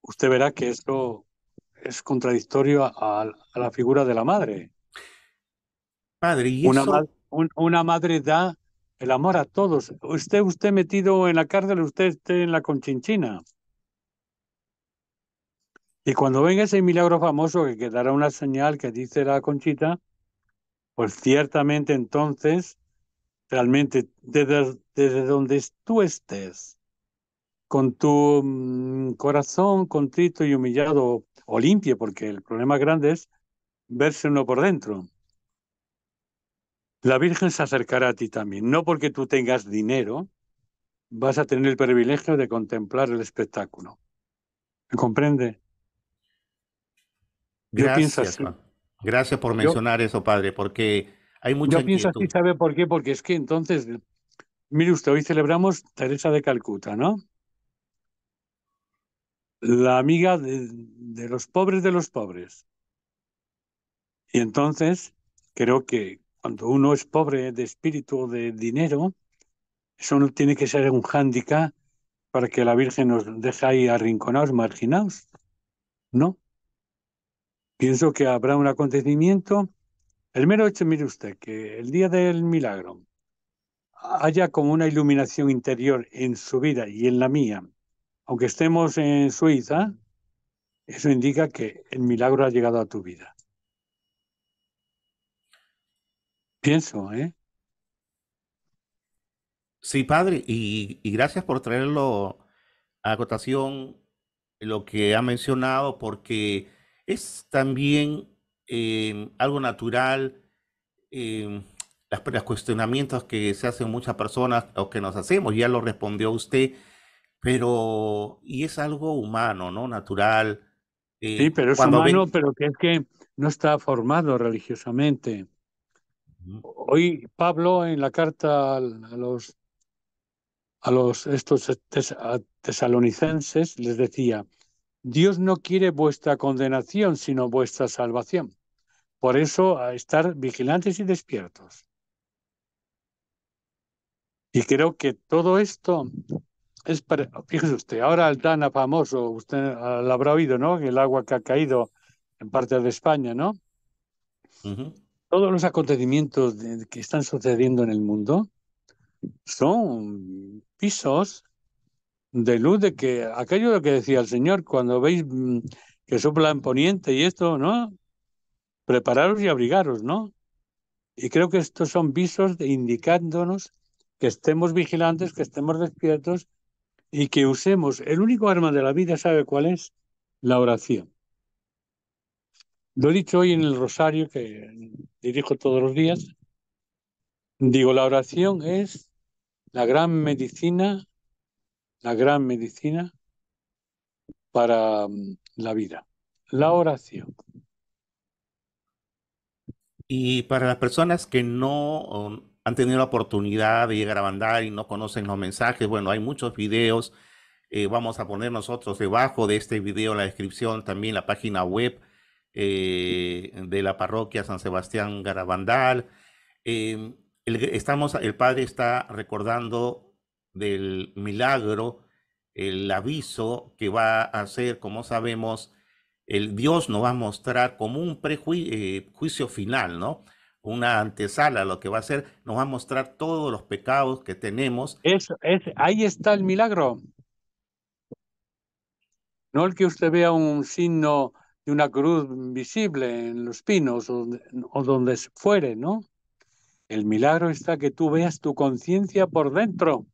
Usted verá que esto es contradictorio a, la figura de la madre. una, una madre da el amor a todos. Usted, usted metido en la cárcel, usted esté en la conchinchina. Y cuando venga ese milagro famoso que quedará una señal que dice la conchita, pues ciertamente entonces realmente desde, donde tú estés, con tu mm, corazón contrito y humillado o limpio, porque el problema grande es verse uno por dentro. La Virgen se acercará a ti también, no porque tú tengas dinero, vas a tener el privilegio de contemplar el espectáculo. ¿Me comprende? Gracias, pienso Gracias por mencionar eso, padre, porque hay Yo pienso si así, ¿sabe por qué? Porque es que entonces, mire usted, hoy celebramos Teresa de Calcuta, ¿no? La amiga de, los pobres de los pobres. Y entonces, creo que cuando uno es pobre de espíritu o de dinero, eso no tiene que ser un hándicap para que la Virgen nos deje ahí arrinconados, marginados. No. Pienso que habrá un acontecimiento el mero hecho, mire usted, que el día del milagro haya como una iluminación interior en su vida y en la mía, aunque estemos en Suiza, eso indica que el milagro ha llegado a tu vida. Pienso, ¿eh? Sí, padre, y, y gracias por traerlo a acotación lo que ha mencionado, porque es también Em, algo natural, em, las, los cuestionamientos que se hacen muchas personas o que nos hacemos, ya lo respondió usted, pero y es algo humano, ¿no? Natural. sí, eh, pero es humano, pero que es que no está formado religiosamente. Hoy Pablo en la carta a los a los estos tesalonicenses les decía, Dios no quiere vuestra condenación, sino vuestra salvación. Por eso, a estar vigilantes y despiertos. Y creo que todo esto es para, fíjese usted, ahora altana famoso, usted lo habrá oído, ¿no? El agua que ha caído en parte de España, ¿no? Todos los acontecimientos que están sucediendo en el mundo son pisos de luz de que aquello que decía el Señor, cuando veis mm, que sopla en poniente y esto, ¿no? Prepararos y abrigaros, ¿no? Y creo que estos son visos de indicándonos que estemos vigilantes, que estemos despiertos y que usemos. El único arma de la vida, ¿sabe cuál es? La oración. Lo he dicho hoy en el rosario que dirijo todos los días. Digo, la oración es la gran medicina la gran medicina para mm, la vida, la oración. Y para las personas que no han tenido la oportunidad de llegar a Bandar y no conocen los mensajes, bueno, hay muchos videos. Eh, vamos a poner nosotros debajo de este video en la descripción también la página web eh, de la parroquia San Sebastián Garabandal. Em, estamos, el padre está recordando del milagro, el aviso que va a hacer, como sabemos, el Dios nos va a mostrar como un prejuicio eh, juicio final, ¿no? Una antesala, lo que va a hacer, nos va a mostrar todos los pecados que tenemos. Eso, es, ahí está el milagro. No el que usted vea un signo de una cruz visible en los pinos o donde fuere, ¿no? El milagro está que tú veas tu conciencia por dentro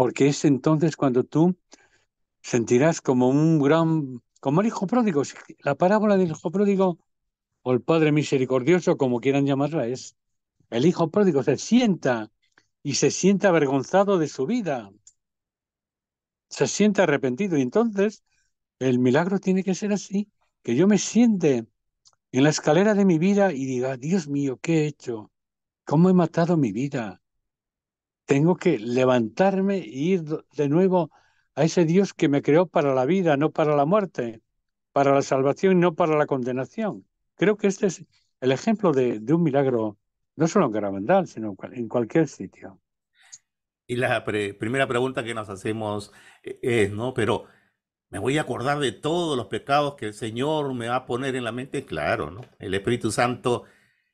porque es entonces cuando tú sentirás como un gran, como el hijo pródigo, la parábola del hijo pródigo o el Padre misericordioso, como quieran llamarla, es el hijo pródigo se sienta y se siente avergonzado de su vida, se siente arrepentido y entonces el milagro tiene que ser así, que yo me siente en la escalera de mi vida y diga, Dios mío, ¿qué he hecho? ¿Cómo he matado mi vida? tengo que levantarme e ir de nuevo a ese Dios que me creó para la vida, no para la muerte, para la salvación, y no para la condenación. Creo que este es el ejemplo de, un milagro, no solo en Garabandal, sino en cualquier sitio. Y la primera pregunta que nos hacemos eh, es, ¿no? Pero me voy a acordar de todos los pecados que el Señor me va a poner en la mente. Claro, ¿no? El Espíritu Santo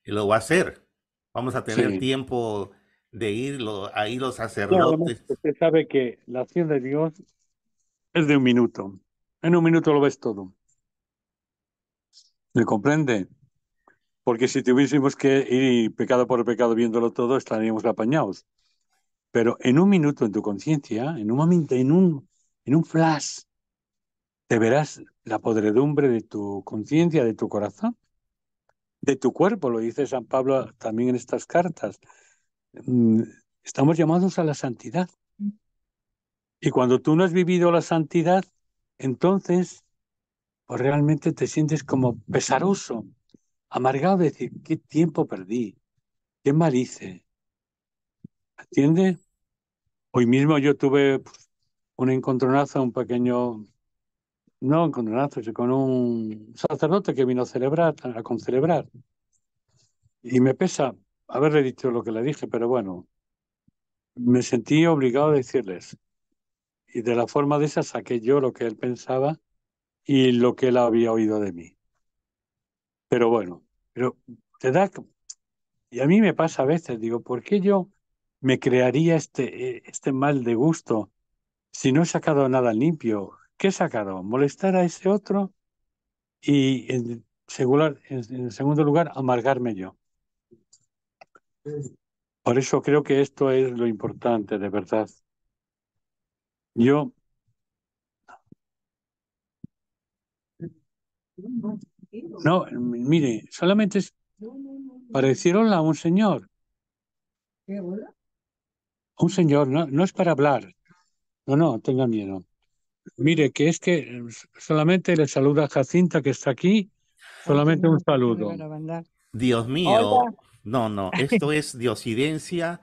lo va a hacer. Vamos a tener tiempo de ir ahí los sacerdotes. usted sabe que la acción de Dios es de un minuto. En un minuto lo ves todo. ¿Me comprende? Porque si tuviésemos que ir pecado por pecado viéndolo todo, estaríamos apañados. Pero en un minuto en tu conciencia, en un momento, en un, en un flash, te verás la podredumbre de tu conciencia, de tu corazón, de tu cuerpo, lo dice San Pablo también en estas cartas. Mm, estamos llamados a la santidad. Mm. Y cuando tú no has vivido la santidad, entonces pues realmente te sientes como pesaroso, amargado, de decir, qué tiempo perdí, qué mal hice. ¿Entiendes? Hoy mismo yo tuve pues, un encontronazo, un pequeño, no encontronazo, con un sacerdote que vino a celebrar, a concelebrar. Y me pesa, haberle dicho lo que le dije, pero bueno, me sentí obligado a decirles. Y de la forma de esa saqué yo lo que él pensaba y lo que él había oído de mí. Pero bueno, pero te da... Y a mí me pasa a veces, digo, ¿por qué yo me crearía este, e, este mal de gusto si no he sacado nada limpio? ¿Qué he sacado? ¿Molestar a ese otro? Y en segundo lugar, amargarme yo. Por eso creo que esto es lo importante, de verdad. Yo No, mire, solamente parecieron a un señor. Un señor, no, no es para hablar. No, no, tenga miedo. Mire, que es que eh, solamente le saluda a Jacinta, que está aquí, solamente un saludo. Dios mío. No, no, esto es diosidencia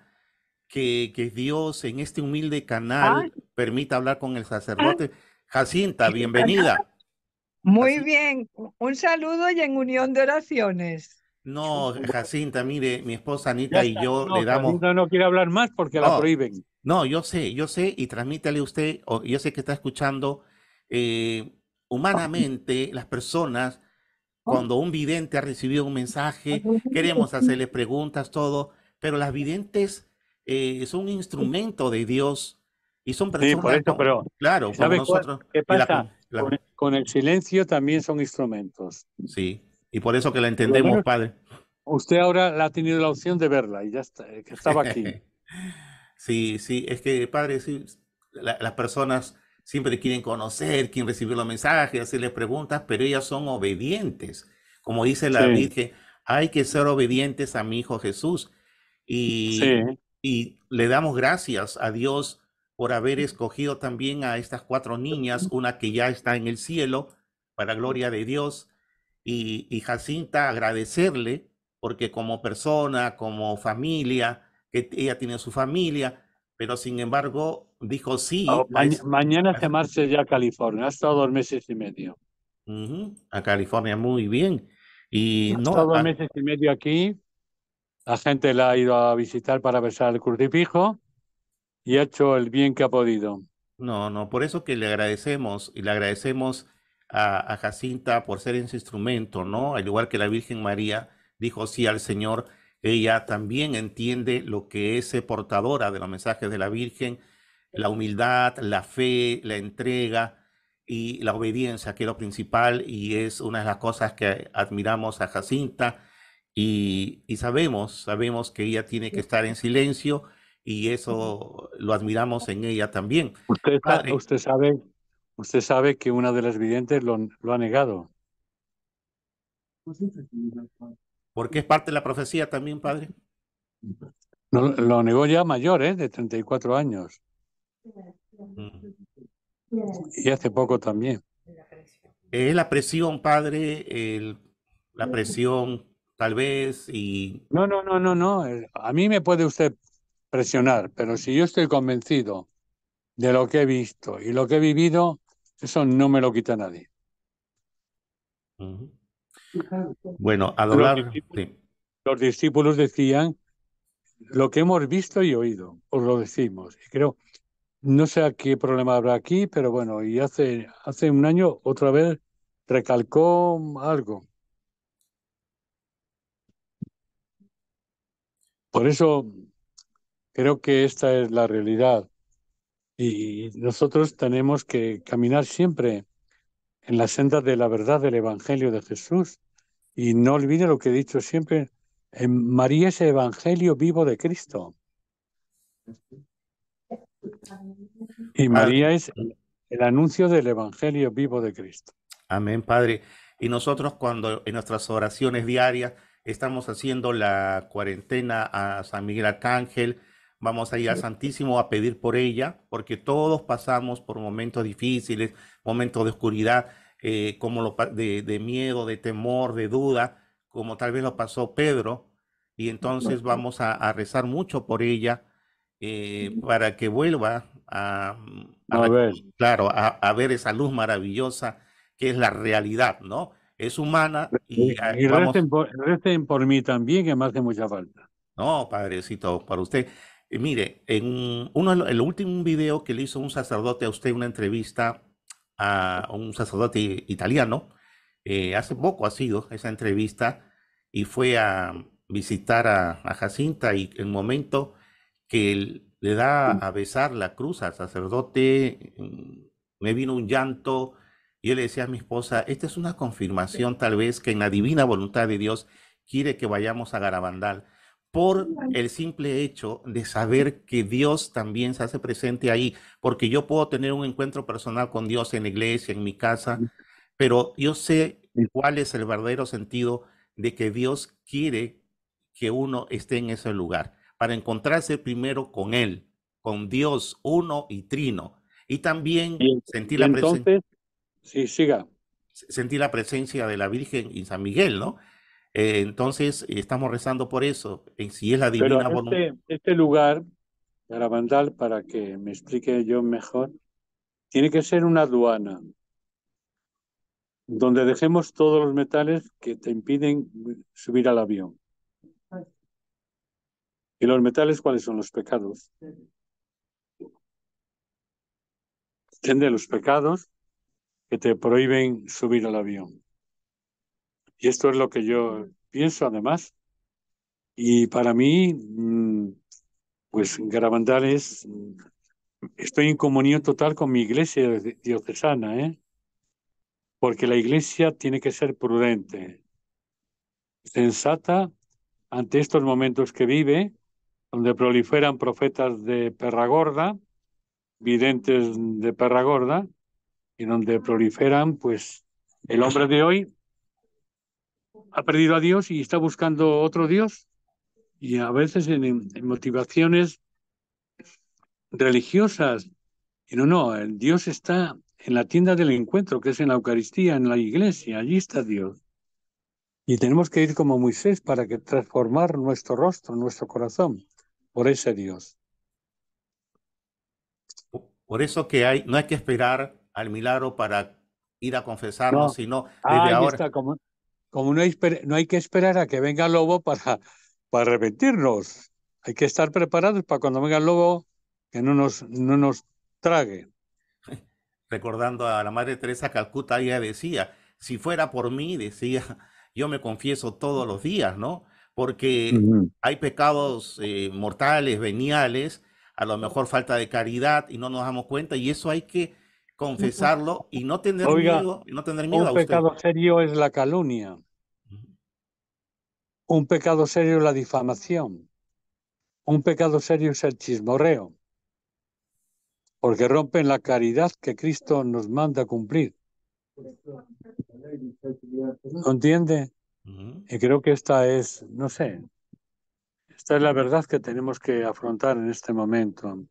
que, que Dios en este humilde canal permita hablar con el ah. sacerdote. Jacinta, bienvenida. Muy bien, un saludo y en unión de oraciones. No, Jacinta, mire, mi esposa Anita y yo le damos. no quiere hablar más porque la prohíben. No, yo sé, yo sé, y transmítale usted, yo sé que está escuchando, eh, ah. humanamente las personas cuando un vidente ha recibido un mensaje, queremos hacerle preguntas, todo, pero las videntes eh, son un instrumento de Dios y son personas. Sí, por eso, pero. Claro, con, el, silencio también son instrumentos. Sí, y por eso que la entendemos, padre. Usted ahora la ha tenido la opción de verla y ya eh, estaba aquí. sí, sí, es que, padre, las personas siempre quieren conocer quién recibió los mensajes, hacerles preguntas, pero ellas son obedientes. Como dice la Virgen, hay que ser obedientes a mi Hijo Jesús. Y, le damos gracias a Dios por haber mm. escogido también a estas cuatro niñas, mm. una que ya está en el cielo, para gloria de Dios, y, y Jacinta agradecerle, porque como persona, como familia, que ella tiene su familia, pero sin embargo Dijo sí. Ah, mañana se marcha ya a California. Ha estado dos meses y medio. A California, muy bien. Y ha no, estado dos ah meses y medio aquí. La gente la ha ido a visitar para besar el crucifijo y ha hecho el bien que ha podido. No, no, por eso que le agradecemos y le agradecemos a, a Jacinta por ser ese instrumento, ¿no? Al igual que la Virgen María dijo sí al Señor, ella también entiende lo que es portadora de los mensajes de la Virgen la humildad, la fe, la entrega y la obediencia, que es lo principal y es una de las cosas que admiramos a Jacinta y, y sabemos, sabemos que ella tiene que estar en silencio y eso lo admiramos en ella también. Usted, usted sabe, usted sabe que una de las videntes lo, ha negado. Porque es parte de la profecía también, padre. lo negó ya mayor, ¿eh? de 34 años. Y hace poco también. es eh, la presión, padre, el, la presión tal vez y... No, no, no, no, no. Eh, a mí me puede usted presionar, pero si yo estoy convencido de lo que he visto y lo que he vivido, eso no me lo quita nadie. Bueno, a Los discípulos, los discípulos decían lo que hemos visto y oído, os lo decimos. Y creo no sé a qué problema habrá aquí, pero bueno, y hace, hace un año otra vez recalcó algo. Por eso creo que esta es la realidad y nosotros tenemos que caminar siempre en la senda de la verdad del Evangelio de Jesús y no olvide lo que he dicho siempre, en María es el Evangelio vivo de Cristo. Y ah. María es el anuncio del Evangelio vivo de Cristo. Amén, Padre. Y nosotros cuando en nuestras oraciones diarias estamos haciendo la cuarentena a San Miguel Arcángel, vamos a ir al Santísimo a pedir por ella, porque todos pasamos por momentos difíciles, momentos de oscuridad, eh, como lo, de, miedo, de temor, de duda, como tal vez lo pasó Pedro. Y entonces vamos a, a rezar mucho por ella eh, para que vuelva a, mm, ver. Claro, a, ver esa luz maravillosa que es la realidad, ¿no? Es humana y, eh, eh, y, resten, por, mí también, que más que mucha falta. No, padrecito, para usted. mire, en uno, el último video que le hizo un sacerdote a usted, una entrevista a un sacerdote italiano, hace poco ha sido esa entrevista y fue a visitar a, a Jacinta y el momento que le da a besar la cruz al sacerdote, mm, me vino un llanto. Y yo le decía a mi esposa, esta es una confirmación tal vez que en la divina voluntad de Dios quiere que vayamos a Garabandal por el simple hecho de saber que Dios también se hace presente ahí, porque yo puedo tener un encuentro personal con Dios en la iglesia, en mi casa, pero yo sé cuál es el verdadero sentido de que Dios quiere que uno esté en ese lugar para encontrarse primero con Él, con Dios uno y trino. Y también sentir la presencia. Sí, siga. la presencia de la Virgen y San Miguel, ¿no? Eh, entonces, estamos rezando por eso, si es la divina Pero este, este, lugar Este lugar, para que me explique yo mejor, tiene que ser una aduana donde dejemos todos los metales que te impiden subir al avión. ¿Y los metales cuáles son los pecados? Entiende los pecados que te prohíben subir al avión. Y esto es lo que yo pienso además. Y para mí, mm, pues es estoy en comunión total con mi iglesia diocesana, ¿eh? porque la iglesia tiene que ser prudente, sensata ante estos momentos que vive donde proliferan profetas de perra gorda, videntes de perra gorda, y donde proliferan, pues, el hombre de hoy ha perdido a Dios y está buscando otro Dios, y a veces en, motivaciones religiosas. Y no, no, Dios está en la tienda del encuentro, que es en la Eucaristía, en la iglesia, allí está Dios. Y tenemos que ir como Moisés para que transformar nuestro rostro, nuestro corazón por ese Dios. Por eso que hay, no hay que esperar al milagro para ir a confesarnos, sino desde ahora. como, no, hay, que esperar a que venga el lobo para, para arrepentirnos. Hay que estar preparados para cuando venga el lobo que no nos, no nos trague. Recordando a la Madre Teresa Calcuta, ella decía, si fuera por mí, decía, yo me confieso todos los días, ¿no? porque hay pecados eh, mortales, veniales, a lo mejor falta de caridad y no nos damos cuenta y eso hay que confesarlo y no tener miedo, no Un pecado serio es la calumnia. Un pecado serio es la difamación. Un pecado serio es el chismorreo. Porque rompen la caridad que Cristo nos manda cumplir. entiende? Y creo que esta es, no sé, esta es la verdad que tenemos que afrontar en este momento.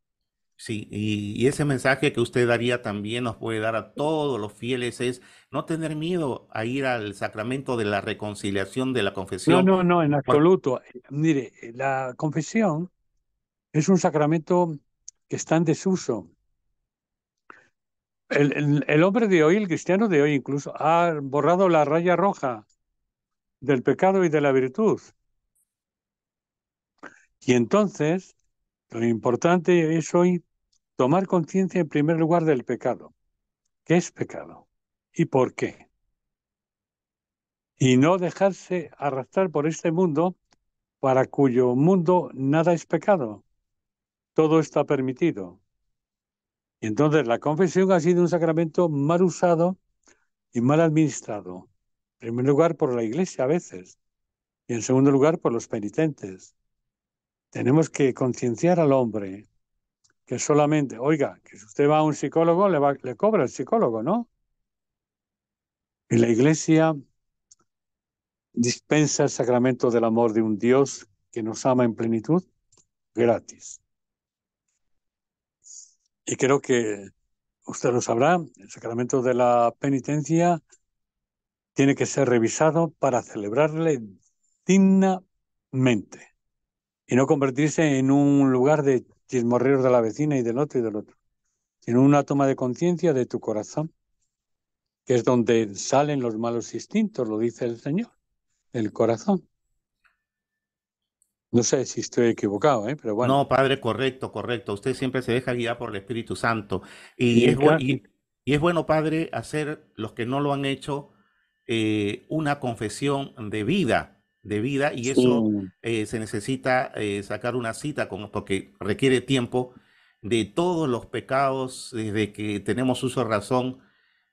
Sí, y, y, ese mensaje que usted daría también nos puede dar a todos los fieles es no tener miedo a ir al sacramento de la reconciliación de la confesión. No, no, no, en absoluto. Mire, la confesión es un sacramento que está en desuso. el, el hombre de hoy, el cristiano de hoy incluso, ha borrado la raya roja del pecado y de la virtud. Y entonces, lo importante es hoy tomar conciencia en primer lugar del pecado. ¿Qué es pecado? ¿Y por qué? Y no dejarse arrastrar por este mundo para cuyo mundo nada es pecado. Todo está permitido. Y entonces la confesión ha sido un sacramento mal usado y mal administrado en primer lugar, por la iglesia a veces, y en segundo lugar, por los penitentes. Tenemos que concienciar al hombre que solamente, oiga, que si usted va a un psicólogo, le, le cobra el psicólogo, ¿no? Y la iglesia dispensa el sacramento del amor de un Dios que nos ama en plenitud gratis. Y creo que usted lo sabrá, el sacramento de la penitencia tiene que ser revisado para celebrarle dignamente y no convertirse en un lugar de chismorreos de la vecina y del otro y del otro, sino una toma de conciencia de tu corazón, que es donde salen los malos instintos, lo dice el Señor, el corazón. No sé si estoy equivocado, ¿eh? pero bueno. No, padre, correcto, correcto. Usted siempre se deja guiar por el Espíritu Santo. y es bueno, padre, hacer los que no lo han hecho eh, una confesión de vida, de vida, y eso eh, se necesita eh, sacar una cita porque requiere tiempo de todos los pecados, desde que tenemos uso de razón,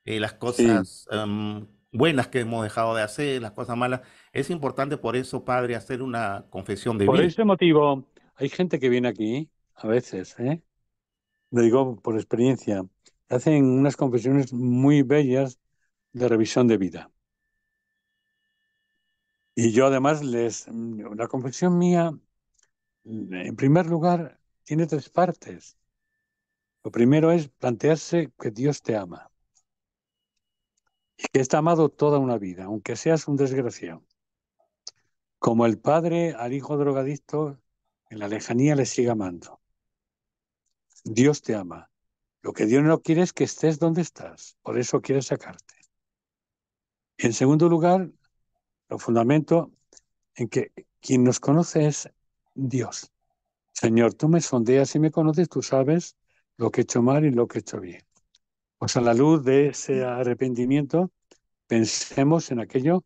las cosas em, buenas que hemos dejado de hacer, las cosas malas. Es importante por eso, Padre, hacer una confesión de vida. Por ese motivo, hay gente que viene aquí a veces, ¿eh? lo digo por experiencia, hacen unas confesiones muy bellas de revisión de vida. Y yo además les, mm, la confesión mía, mm, en primer lugar, tiene tres partes. Lo primero es plantearse que Dios te ama y que está amado toda una vida, aunque seas un desgraciado. Como el padre al hijo drogadicto en la lejanía le sigue amando. Dios te ama. Lo que Dios no quiere es que estés donde estás, por eso quiere sacarte. En segundo lugar, lo fundamento en que quien nos conoce es Dios. Señor, tú me sondeas y me conoces, tú sabes lo que he hecho mal y lo que he hecho bien. Pues a la luz de ese arrepentimiento, pensemos en aquello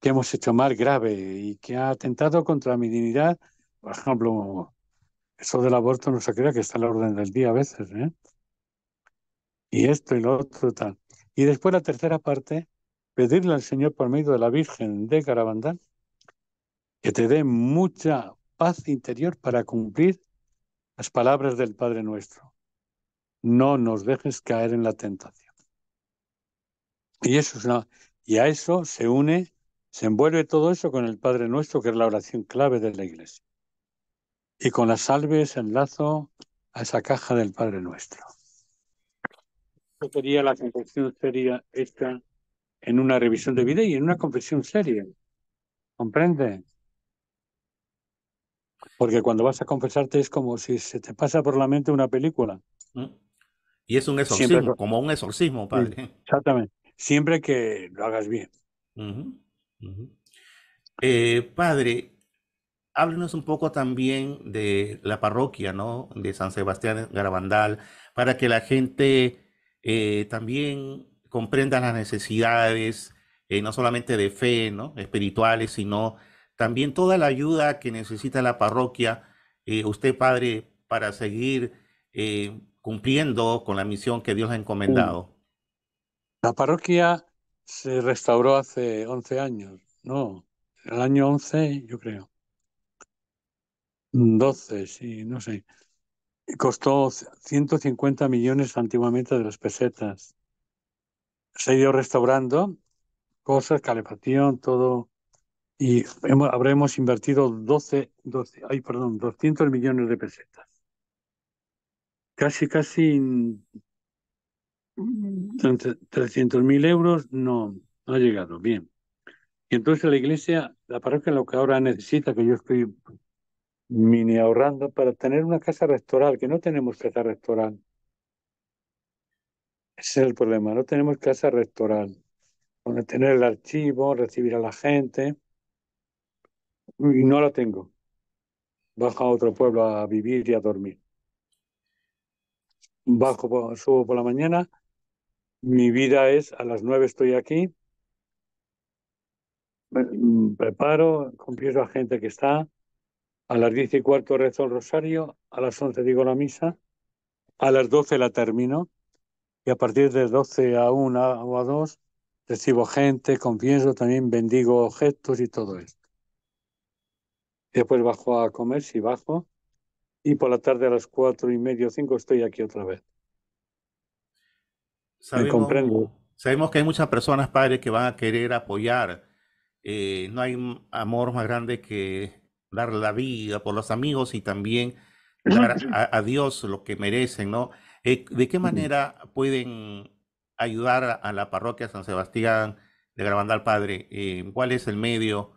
que hemos hecho mal grave y que ha atentado contra mi dignidad. Por ejemplo, eso del aborto no se crea que está en la orden del día a veces. ¿eh? Y esto y lo otro tal. Y después la tercera parte pedirle al Señor por medio de la Virgen de Carabandán que te dé mucha paz interior para cumplir las palabras del Padre nuestro. No nos dejes caer en la tentación. Y, eso es y a eso se une, se envuelve todo eso con el Padre nuestro, que es la oración clave de la Iglesia. Y con las salve se enlazo a esa caja del Padre nuestro. la conclusión sería esta en una revisión de vida y en una confesión seria. ¿Comprende? Porque cuando vas a confesarte es como si se te pasa por la mente una película. Mm. Y es un exorcismo, como un exorcismo, padre. exactamente. Siempre que lo hagas bien. Eh, padre, háblenos un poco también de la parroquia, ¿no? De San Sebastián Garabandal, para que la gente eh, también comprendan las necesidades, eh, no solamente de fe, ¿no? espirituales, sino también toda la ayuda que necesita la parroquia, eh, usted padre, para seguir eh, cumpliendo con la misión que Dios ha encomendado. Mm. La parroquia se restauró hace 11 años, no, el año 11 yo creo, 12, sí, no sé. Costó 150 millones antiguamente de las pesetas se ha ido restaurando cosas, calefacción, todo. Y hemos, habremos invertido 12, 12, ay, perdón, 200 millones de pesetas. Casi, casi 300 mil euros no, ha llegado. Bien. Y entonces la iglesia, la parroquia, lo que ahora necesita, que yo estoy mini ahorrando para tener una casa rectoral, que no tenemos casa rectoral. Ese es el problema. No tenemos casa rectoral tener el archivo, recibir a la gente. Y no la tengo. Bajo a otro pueblo a vivir y a dormir. Bajo, subo por la mañana. Mi vida es a las nueve estoy aquí. Mm, preparo, confieso a gente que está. A las diez y cuarto rezo el rosario. A las once digo la misa. A las doce la termino y a partir de 12 a 1 o a 2 recibo gente, confieso, también bendigo objetos y todo esto. Después bajo a comer, si bajo, y por la tarde a las 4 y media o 5 estoy aquí otra vez. Sabemos, Sabemos que hay muchas personas, padre, que van a querer apoyar. Eh, no hay amor más grande que dar la vida por los amigos y también dar a, a Dios lo que merecen, ¿no? Eh, ¿De qué manera pueden ayudar a la parroquia San Sebastián de Grabandal Padre? Eh, ¿Cuál es el medio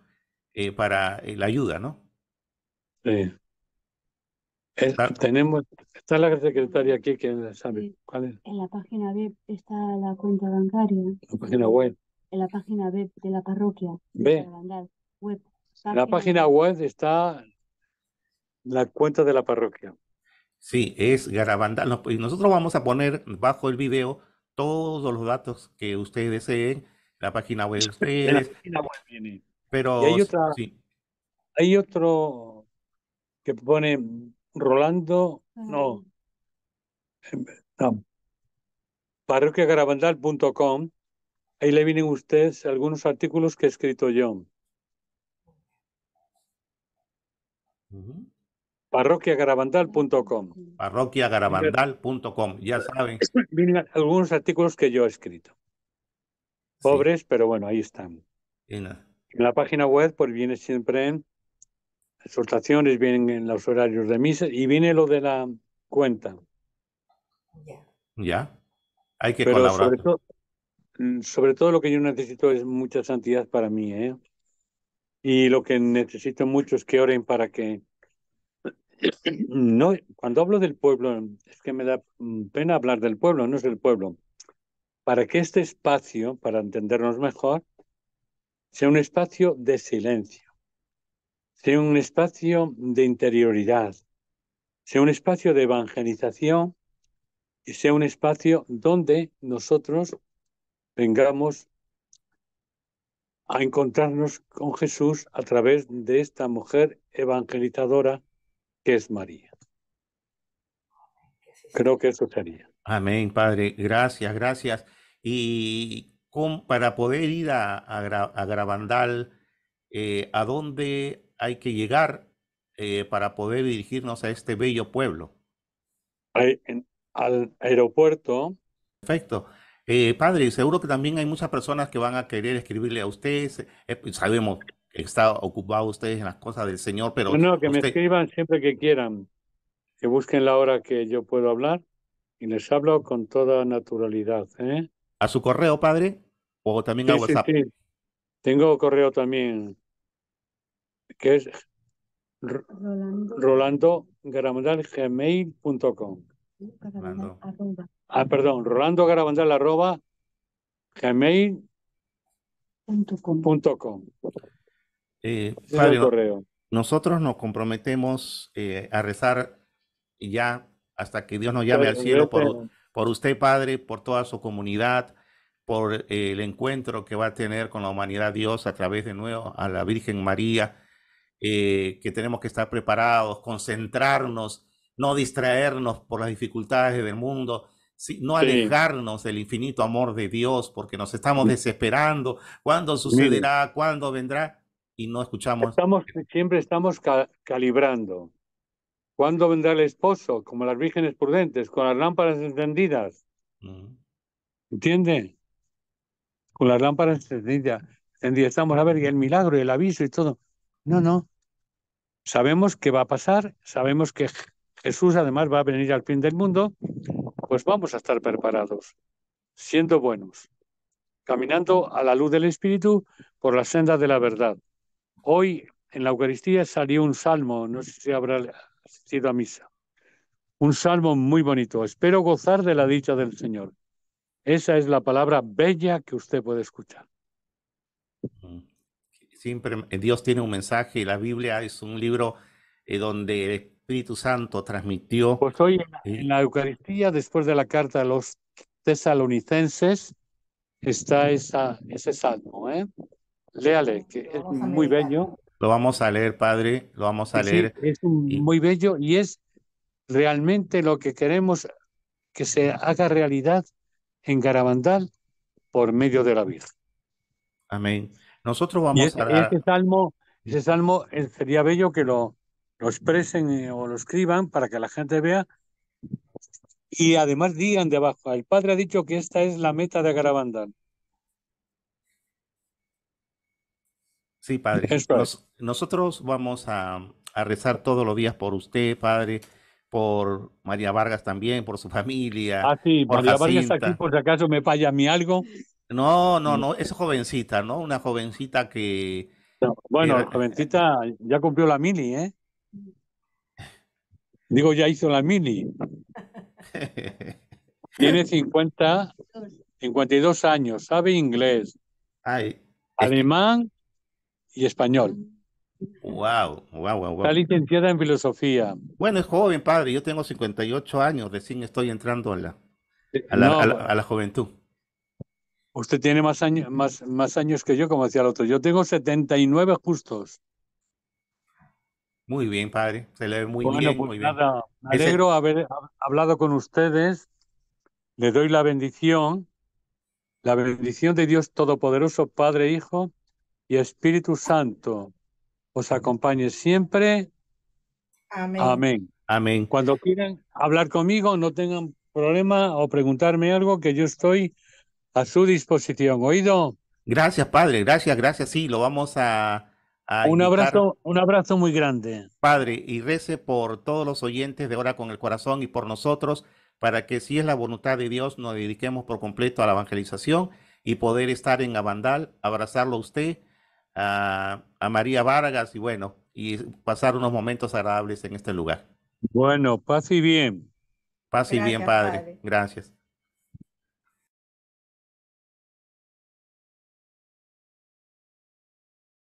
eh, para la ayuda, no? Sí. tenemos, está la secretaria aquí que sabe cuál es. En la página web está la cuenta bancaria. página web. En la página web de la parroquia. en la página web está la cuenta de la parroquia. Sí, es Garabandal. nosotros vamos a poner bajo el video todos los datos que ustedes deseen, la página web de ustedes. La página web Pero hay, otro que pone Rolando, no, mm. em, no parroquiagarabandal.com. Ahí le vienen ustedes algunos artículos que he escrito yo parroquiagarabandal.com. Parroquiagarabandal.com, ya eh, saben. algunos artículos que yo he escrito. Pobres, pero bueno, ahí están. En la página web, pues viene siempre en exhortaciones, vienen en los horarios de misa y viene lo de la cuenta. Ya. Hay que colaborar. Mm, sobre, todo lo que yo necesito es mucha santidad para mí, ¿eh? Y lo que necesito mucho es que oren para que no, cuando hablo del pueblo, es que me da mm, pena hablar del pueblo, no es del pueblo. Para que este espacio, para entendernos mejor, sea un espacio de silencio, sea un espacio de interioridad, sea un espacio de evangelización y sea un espacio donde nosotros vengamos a encontrarnos con Jesús a través de esta mujer evangelizadora es María. Creo que eso sería. Amén, Padre. Gracias, gracias. Y con, para poder ir a, a, a Grabandal, eh, ¿a dónde hay que llegar eh, para poder dirigirnos a este bello pueblo? al aeropuerto. Perfecto. Eh, padre, seguro que también hay muchas personas que van a querer escribirle a ustedes. Pues, sabemos está ocupado ustedes en las cosas del Señor, pero... No, que me escriban siempre que quieran, que busquen la hora que yo puedo hablar y les hablo con toda naturalidad. ¿eh? ¿A su correo, padre? ¿O también a WhatsApp? Sí, Tengo correo también, que es rolando gmail.com. Ah, perdón, Rolando Garabandal gmail.com. Eh, nosotros nos comprometemos eh, a rezar ya hasta que Dios nos llame al cielo por, usted, Padre, por toda su comunidad, por el encuentro que va a tener con la humanidad Dios a través de nuevo a la Virgen María, eh, que tenemos que estar preparados, concentrarnos, no distraernos por las dificultades del mundo, no alejarnos del infinito amor de Dios, porque nos estamos desesperando. ¿Cuándo sucederá? ¿Cuándo vendrá? y no escuchamos. Estamos, siempre estamos calibrando. ¿Cuándo vendrá el esposo? Como las vírgenes prudentes, con las lámparas encendidas. ¿entienden? Mm. ¿Entiende? Con las lámparas encendidas. Estamos a ver, el milagro, y el aviso y todo. No, no. Sabemos que va a pasar, sabemos que Jesús además va a venir al fin del mundo, pues vamos a estar preparados, siendo buenos, caminando a la luz del Espíritu por la senda de la verdad. Hoy en la Eucaristía salió un salmo, no sé si habrá sido a misa, un salmo muy bonito. Espero gozar de la dicha del Señor. Esa es la palabra bella que usted puede escuchar. Mm. Siempre eh, Dios tiene un mensaje y la Biblia es un libro eh, donde el Espíritu Santo transmitió. Pues hoy en la, Eucaristía, después de la carta a los tesalonicenses, está ese salmo. ¿eh? léale, que es muy bello. Lo vamos a leer, padre, lo vamos a leer. es muy bello y es realmente lo que queremos que se haga realidad en Garabandal por medio de la Virgen. Amén. Nosotros vamos a Ese salmo, ese salmo eh, sería bello que lo, lo expresen eh, o lo escriban para que la gente vea y además digan debajo. el Padre ha dicho que esta es la meta de Garabandal. Sí, Padre. nosotros vamos a, rezar todos los días por usted, Padre, por María Vargas también, por su familia. Ah, sí, María Vargas aquí por si acaso me falla a mí algo. No, no, no, es jovencita, ¿no? Una jovencita que... bueno, jovencita ya cumplió la mini, ¿eh? Digo, ya hizo la mini. Tiene 50, 52 años, sabe inglés, Ay, alemán y español. Wow, wow, wow, Está licenciada en filosofía. Bueno, es joven, padre. Yo tengo 58 años, recién estoy entrando a la, eh, a la, juventud. Usted tiene más, años, más, más años que yo, como decía el otro. Yo tengo 79 justos. Muy bien, padre. Se le ve muy bien. Pues muy bien. Me alegro haber hablado con ustedes. Le doy la bendición, la bendición de Dios Todopoderoso, Padre, Hijo y Espíritu Santo os acompañe siempre. Amén. Amén. Amén. Cuando quieran hablar conmigo, no tengan problema o preguntarme algo, que yo estoy a su disposición. ¿Oído? Gracias, padre. Gracias, gracias. Sí, lo vamos a. un, abrazo, un abrazo muy grande. Padre, y rece por todos los oyentes de ahora con el Corazón y por nosotros, para que si es la voluntad de Dios, nos dediquemos por completo a la evangelización y poder estar en Abandal, abrazarlo usted a, María Vargas y bueno, y pasar unos momentos agradables en este lugar. Bueno, paz bien. Paz bien, padre. Gracias.